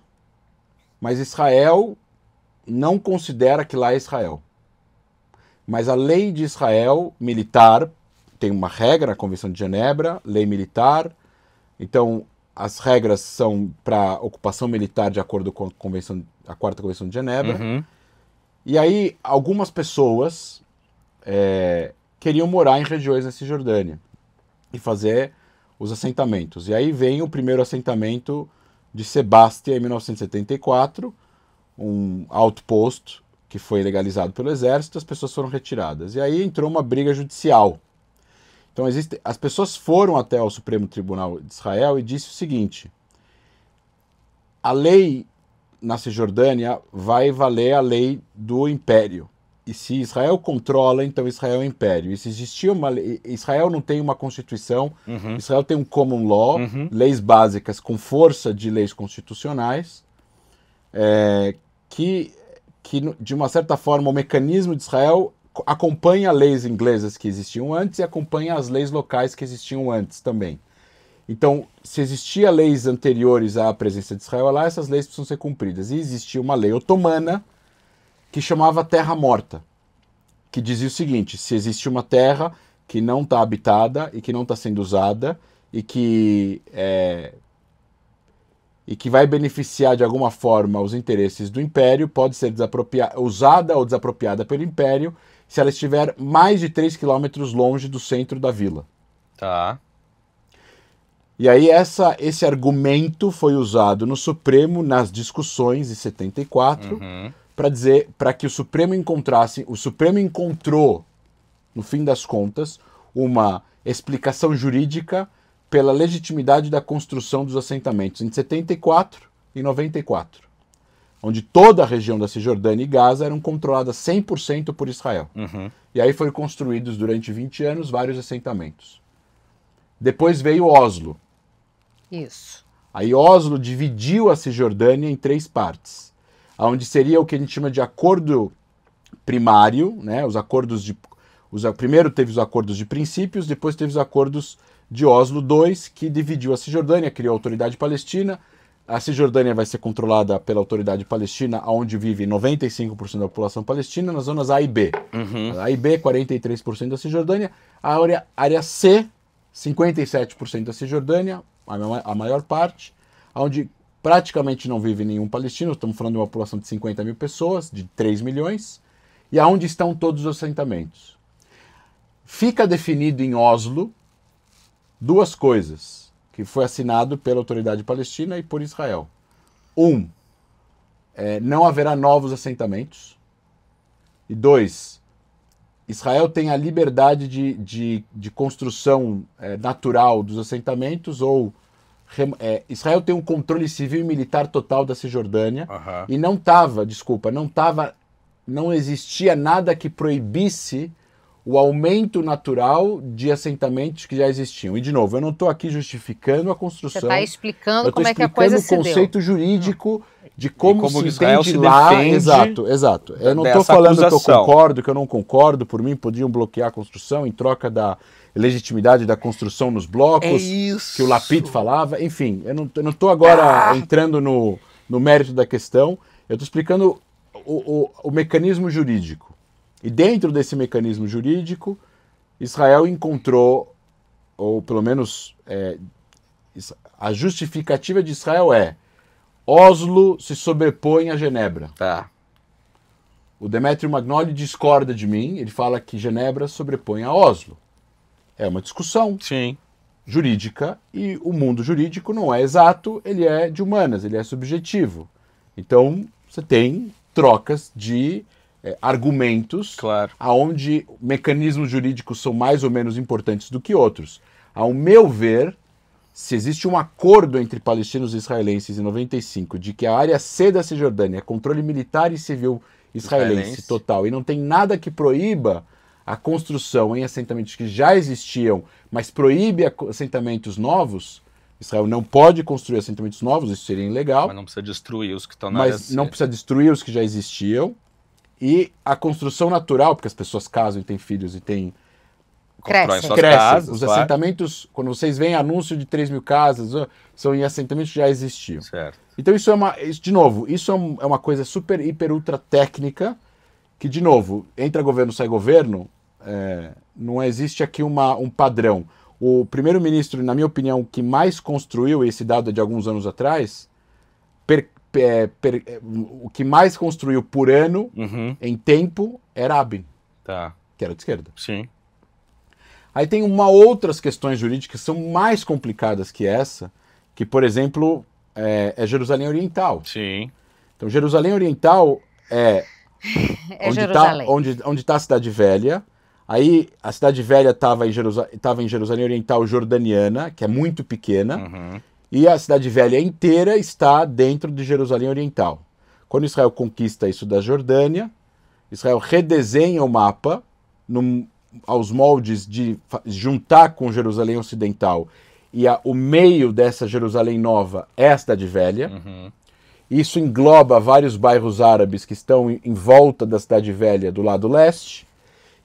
mas Israel não considera que lá é Israel. Mas a lei de Israel militar tem uma regra na Convenção de Genebra, lei militar. Então, as regras são para ocupação militar de acordo com a, convenção, a quarta Convenção de Genebra. Uhum. E aí, algumas pessoas é, queriam morar em regiões na Cisjordânia e fazer os assentamentos. E aí vem o primeiro assentamento de Sebastia em 1974, um outpost que foi legalizado pelo exército, as pessoas foram retiradas. E aí entrou uma briga judicial então, existe, as pessoas foram até o Supremo Tribunal de Israel e disse o seguinte: a lei na Cisjordânia vai valer a lei do império. E se Israel controla, então Israel é império. E se existia uma lei, Israel não tem uma constituição, uhum. Israel tem um common law, uhum. leis básicas com força de leis constitucionais, é, que, que de uma certa forma o mecanismo de Israel acompanha leis inglesas que existiam antes e acompanha as leis locais que existiam antes também. Então, se existia leis anteriores à presença de Israel lá, essas leis precisam ser cumpridas. E existia uma lei otomana que chamava Terra Morta, que dizia o seguinte: se existe uma terra que não está habitada e que não está sendo usada e que é, e que vai beneficiar de alguma forma os interesses do império, pode ser usada ou desapropriada pelo império se ela estiver mais de 3 quilômetros longe do centro da vila. Tá. E aí essa, esse argumento foi usado no Supremo nas discussões de 74 uhum. para dizer para que o Supremo encontrasse, o Supremo encontrou no fim das contas uma explicação jurídica pela legitimidade da construção dos assentamentos em 74 e 94 onde toda a região da Cisjordânia e Gaza eram controladas 100% por Israel. Uhum. E aí foram construídos durante 20 anos vários assentamentos. Depois veio Oslo. Isso. Aí Oslo dividiu a Cisjordânia em três partes, onde seria o que a gente chama de acordo primário, né? Os acordos de os, primeiro teve os acordos de princípios, depois teve os acordos de Oslo II, que dividiu a Cisjordânia, criou a autoridade palestina, a Cisjordânia vai ser controlada pela autoridade palestina, onde vive 95% da população palestina, nas zonas A e B. Uhum. A e B, 43% da Cisjordânia. A área, área C, 57% da Cisjordânia, a maior parte, onde praticamente não vive nenhum palestino, estamos falando de uma população de 50 mil pessoas, de 3 milhões, e aonde estão todos os assentamentos. Fica definido em Oslo duas coisas que foi assinado pela Autoridade Palestina e por Israel. Um, é, não haverá novos assentamentos. E dois, Israel tem a liberdade de, de, de construção é, natural dos assentamentos ou é, Israel tem um controle civil e militar total da Cisjordânia uhum. e não tava, desculpa, não tava, não existia nada que proibisse o aumento natural de assentamentos que já existiam. E, de novo, eu não estou aqui justificando a construção. Você está explicando como explicando é que a coisa se deu. o conceito jurídico hum. de como, como se Israel entende se lá. Exato, exato. Eu não estou falando acusação. que eu concordo, que eu não concordo. Por mim, podiam bloquear a construção em troca da legitimidade da construção nos blocos. É que o Lapid falava. Enfim, eu não estou agora ah. entrando no, no mérito da questão. Eu estou explicando o, o, o mecanismo jurídico. E dentro desse mecanismo jurídico, Israel encontrou, ou pelo menos é, a justificativa de Israel é: Oslo se sobrepõe a Genebra. Tá. O Demetrio Magnoli discorda de mim, ele fala que Genebra sobrepõe a Oslo. É uma discussão Sim. jurídica e o mundo jurídico não é exato, ele é de humanas, ele é subjetivo. Então você tem trocas de é, argumentos, claro. aonde mecanismos jurídicos são mais ou menos importantes do que outros. Ao meu ver, se existe um acordo entre palestinos e israelenses em 95 de que a área C da Cisjordânia é controle militar e civil israelense, israelense. total e não tem nada que proíba a construção em assentamentos que já existiam, mas proíbe assentamentos novos, Israel não pode construir assentamentos novos, isso seria ilegal. Mas não precisa destruir os que estão na Mas área Mas não precisa destruir os que já existiam. E a construção natural, porque as pessoas casam e têm filhos e têm. cresce Cresce. Casas, Os claro. assentamentos, quando vocês veem anúncio de 3 mil casas, são em assentamentos que já existiam. Certo. Então, isso é uma. de novo, isso é, é uma coisa super, hiper, ultra técnica, que, de novo, entra governo, sai governo, é, não existe aqui uma, um padrão. O primeiro-ministro, na minha opinião, que mais construiu esse dado é de alguns anos atrás, é, per, o que mais construiu por ano uhum. em tempo era Abin, tá. que era de esquerda. Sim. Aí tem uma outras questões jurídicas que são mais complicadas que essa, que por exemplo é, é Jerusalém Oriental. Sim. Então Jerusalém Oriental é, é onde está onde, onde tá a cidade velha. Aí a cidade velha estava em, Jerusa em Jerusalém Oriental Jordaniana, que é muito pequena. Uhum e a Cidade Velha inteira está dentro de Jerusalém Oriental. Quando Israel conquista isso da Jordânia, Israel redesenha o mapa no, aos moldes de juntar com Jerusalém Ocidental e a, o meio dessa Jerusalém Nova é a Cidade Velha. Uhum. Isso engloba vários bairros árabes que estão em, em volta da Cidade Velha do lado leste.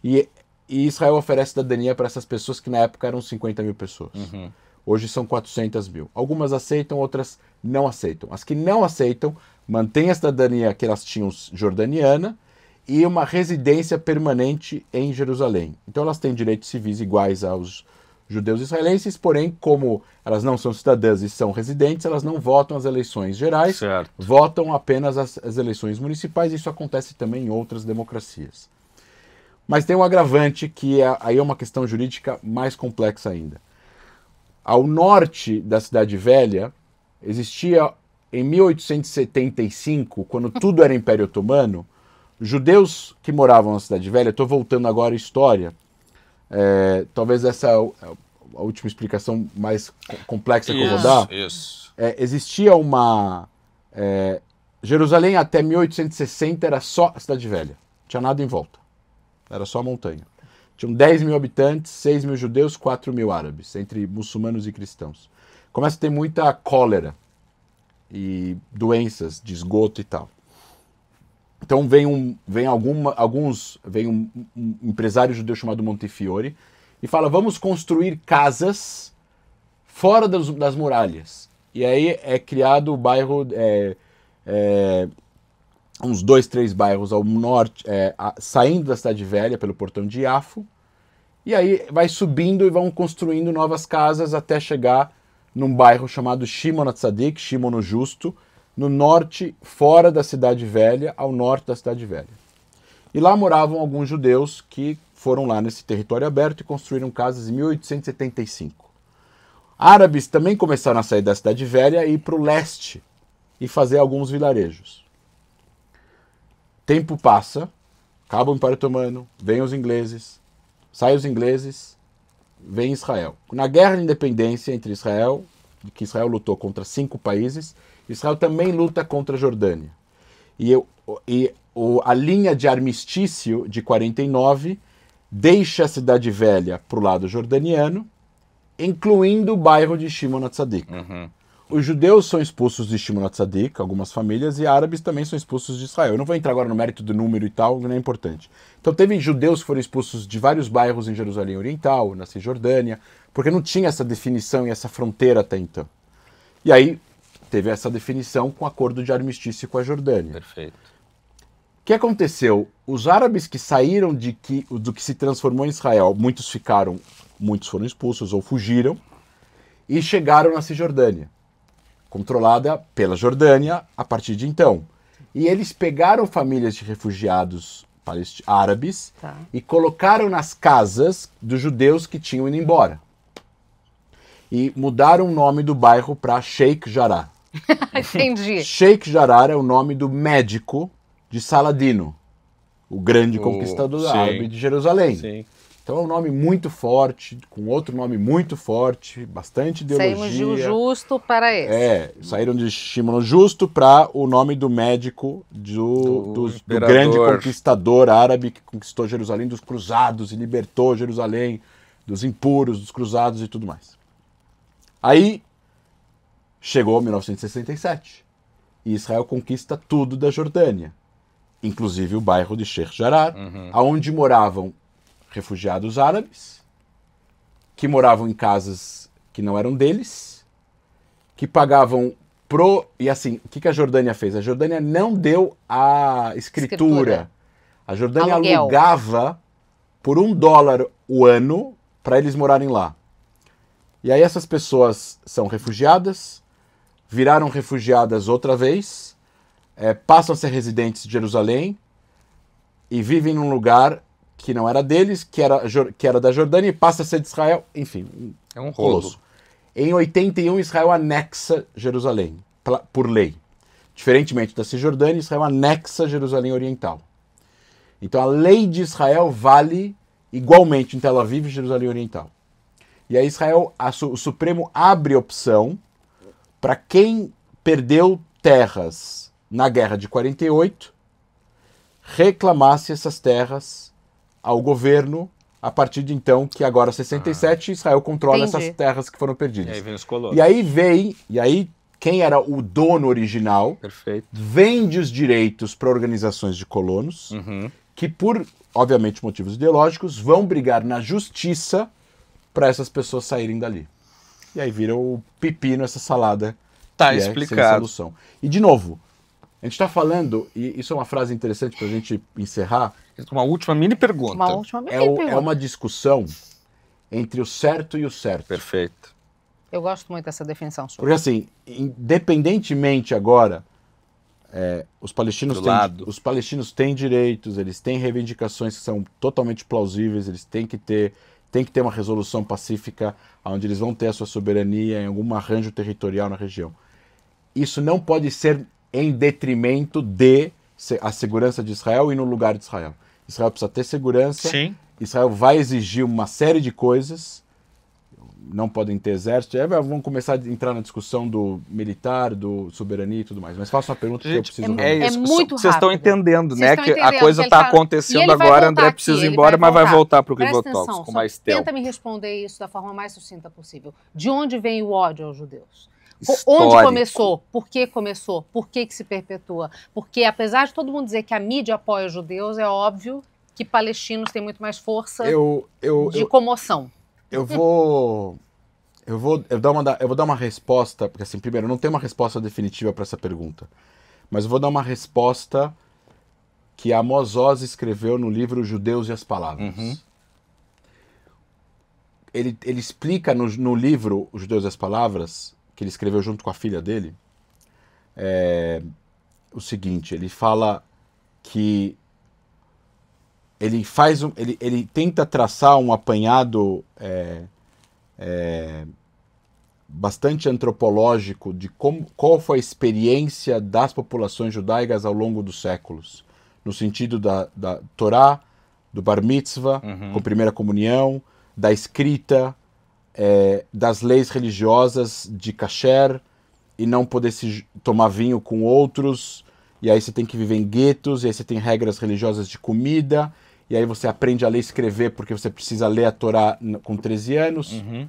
E, e Israel oferece cidadania para essas pessoas que na época eram 50 mil pessoas. Uhum. Hoje são 400 mil. Algumas aceitam, outras não aceitam. As que não aceitam mantêm a cidadania que elas tinham jordaniana e uma residência permanente em Jerusalém. Então elas têm direitos civis iguais aos judeus israelenses, porém, como elas não são cidadãs e são residentes, elas não votam as eleições gerais, certo. votam apenas as, as eleições municipais. Isso acontece também em outras democracias. Mas tem um agravante que é, aí é uma questão jurídica mais complexa ainda. Ao norte da Cidade Velha, existia em 1875, quando tudo era Império Otomano, judeus que moravam na Cidade Velha, estou voltando agora à história, é, talvez essa é é a última explicação mais complexa que isso, eu vou dar. Isso. É, existia uma. É, Jerusalém até 1860 era só a Cidade Velha, não tinha nada em volta, era só a montanha. Tinham 10 mil habitantes, 6 mil judeus, 4 mil árabes, entre muçulmanos e cristãos. Começa a ter muita cólera e doenças de esgoto e tal. Então vem, um, vem alguma, alguns, vem um, um empresário judeu chamado Montefiore e fala: vamos construir casas fora das, das muralhas. E aí é criado o bairro é, é, uns dois, três bairros ao norte, é, a, saindo da cidade velha pelo portão de Iafo, e aí vai subindo e vão construindo novas casas até chegar num bairro chamado Shimon Atzadik, Shimon o Justo, no norte, fora da cidade velha, ao norte da cidade velha. E lá moravam alguns judeus que foram lá nesse território aberto e construíram casas em 1875. Árabes também começaram a sair da cidade velha e ir para o leste e fazer alguns vilarejos. Tempo passa, acaba o Império Otomano, vem os ingleses, saem os ingleses, vem Israel. Na guerra de independência entre Israel, que Israel lutou contra cinco países, Israel também luta contra a Jordânia. E, eu, e o, a linha de armistício de 49 deixa a Cidade Velha para o lado jordaniano, incluindo o bairro de Shimon HaTzadik. Uhum os judeus são expulsos de Shimon Tzadik, algumas famílias, e árabes também são expulsos de Israel. Eu não vou entrar agora no mérito do número e tal, não é importante. Então teve judeus que foram expulsos de vários bairros em Jerusalém Oriental, na Cisjordânia, porque não tinha essa definição e essa fronteira até então. E aí teve essa definição com o acordo de armistício com a Jordânia. Perfeito. O que aconteceu? Os árabes que saíram de que, do que se transformou em Israel, muitos ficaram, muitos foram expulsos ou fugiram, e chegaram na Cisjordânia controlada pela Jordânia a partir de então. E eles pegaram famílias de refugiados árabes tá. e colocaram nas casas dos judeus que tinham ido embora. E mudaram o nome do bairro para Sheikh Jarrah. Entendi. Sheikh Jarrah é o nome do médico de Saladino, o grande conquistador árabe de Jerusalém. Sim. Então é um nome muito forte, com outro nome muito forte, bastante ideologia. Saímos de o justo para esse. É, saíram de Shimon justo para o nome do médico do, do, do, grande conquistador árabe que conquistou Jerusalém dos cruzados e libertou Jerusalém dos impuros, dos cruzados e tudo mais. Aí chegou 1967 e Israel conquista tudo da Jordânia, inclusive o bairro de Sheikh Jarar, uhum. aonde moravam refugiados árabes que moravam em casas que não eram deles, que pagavam pro. E assim, o que, que a Jordânia fez? A Jordânia não deu a escritura. escritura. A Jordânia Aluguel. alugava por um dólar o ano para eles morarem lá. E aí essas pessoas são refugiadas, viraram refugiadas outra vez, é, passam a ser residentes de Jerusalém e vivem num lugar que não era deles, que era, que era da Jordânia e passa a ser de Israel. Enfim, é um rolo. Em 81, Israel anexa Jerusalém, por lei. Diferentemente da Cisjordânia, Israel anexa Jerusalém Oriental. Então a lei de Israel vale igualmente em Tel Aviv e Jerusalém Oriental. E aí Israel, a, o Supremo abre opção para quem perdeu terras na guerra de 48 reclamasse essas terras ao governo a partir de então, que agora 67, ah. Israel controla Entendi. essas terras que foram perdidas. E aí vem os colonos. E aí vem, e aí quem era o dono original Perfeito. vende os direitos para organizações de colonos, uhum. que por, obviamente, motivos ideológicos, vão brigar na justiça para essas pessoas saírem dali. E aí vira o pepino, essa salada. Tá explicado. É sem solução. E de novo, a gente está falando, e isso é uma frase interessante para a gente encerrar. Uma última mini pergunta. Uma última mini é, o, é pergunta. é uma discussão entre o certo e o certo. Perfeito. Eu gosto muito dessa definição. Porque assim, independentemente agora, é, os, palestinos têm, os palestinos têm direitos, eles têm reivindicações que são totalmente plausíveis, eles têm que ter tem que ter uma resolução pacífica onde eles vão ter a sua soberania em algum arranjo territorial na região. Isso não pode ser em detrimento de a segurança de Israel e no lugar de Israel. Israel precisa ter segurança. Sim. Israel vai exigir uma série de coisas. Não podem ter exército. É, vamos começar a entrar na discussão do militar, do soberania e tudo mais. Mas faça uma pergunta Gente, que eu preciso. É, é, é muito Vocês estão entendendo, né? Estão que entendendo a coisa está acontecendo agora. André precisa ir embora, vai mas vai voltar para o Rivotalks com mais tempo. Tenta me responder isso da forma mais sucinta possível. De onde vem o ódio aos judeus? Histórico. Onde começou? Por que começou? Por que, que se perpetua? Porque, apesar de todo mundo dizer que a mídia apoia os judeus, é óbvio que palestinos têm muito mais força eu, eu, de eu, comoção. Eu vou. Eu vou, eu, dar uma, eu vou dar uma resposta, porque assim, primeiro, não tem uma resposta definitiva para essa pergunta, mas eu vou dar uma resposta que Amos Oz escreveu no livro Judeus e as Palavras. Uhum. Ele, ele explica no, no livro Judeus e as Palavras que ele escreveu junto com a filha dele, é o seguinte: ele fala que ele faz um, ele, ele tenta traçar um apanhado é, é, bastante antropológico de como, qual foi a experiência das populações judaicas ao longo dos séculos, no sentido da, da Torá, do Bar Mitzvah, uhum. com primeira comunhão, da escrita, é, das leis religiosas de kasher e não poder se tomar vinho com outros, e aí você tem que viver em guetos, e aí você tem regras religiosas de comida, e aí você aprende a ler e escrever porque você precisa ler a Torá com 13 anos. Uhum.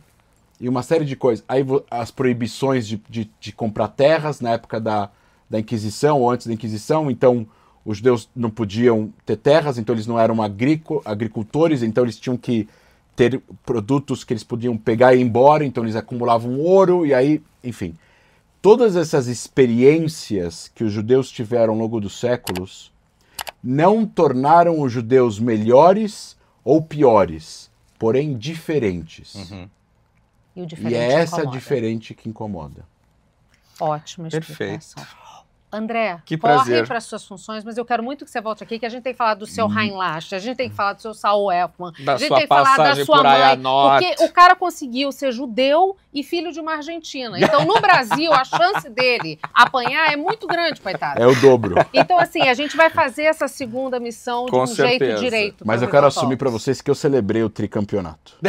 E uma série de coisas. Aí as proibições de, de, de comprar terras na época da, da Inquisição ou antes da Inquisição, então os judeus não podiam ter terras, então eles não eram agricultores, então eles tinham que ter produtos que eles podiam pegar e ir embora, então eles acumulavam ouro e aí, enfim. Todas essas experiências que os judeus tiveram ao longo dos séculos não tornaram os judeus melhores ou piores, porém diferentes. Uhum. E, e, é essa incomoda. diferente que incomoda. Ótima Perfeito. André, que corre para as suas funções, mas eu quero muito que você volte aqui, que a gente tem que falar do seu hum. Heinlein, a gente tem que hum. falar do seu Saul Elfman, da a gente tem que falar da sua mãe, porque o cara conseguiu ser judeu e filho de uma argentina. Então, no Brasil, a chance dele apanhar é muito grande, coitado. É o dobro. Então, assim, a gente vai fazer essa segunda missão Com de um certeza. jeito direito. Mas eu quero assumir para vocês que eu celebrei o tricampeonato.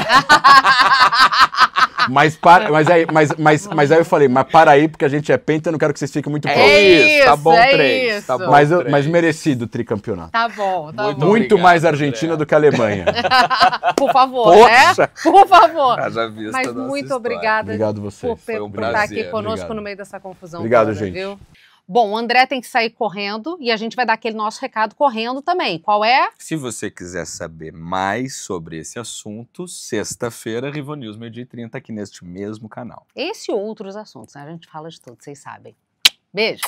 mas, para, mas, aí, mas, mas, mas aí eu falei, mas para aí, porque a gente é penta, eu não quero que vocês fiquem muito é próximos. É isso, tá bom, é três. Isso. Tá bom, mas, três. mas merecido o tricampeonato. Tá bom, tá muito bom. Muito mais Argentina do que Alemanha. por favor, né? Poxa. né? Por favor. Mas muito obrigada. Obrigado vocês. Por, um por estar aqui conosco obrigado. no meio dessa confusão. Obrigado, toda, gente. Viu? Bom, o André tem que sair correndo e a gente vai dar aquele nosso recado correndo também. Qual é? Se você quiser saber mais sobre esse assunto, sexta-feira, Rivo News, meio é dia 30, aqui neste mesmo canal. Esse e outros assuntos, né? A gente fala de tudo, vocês sabem. Beijo!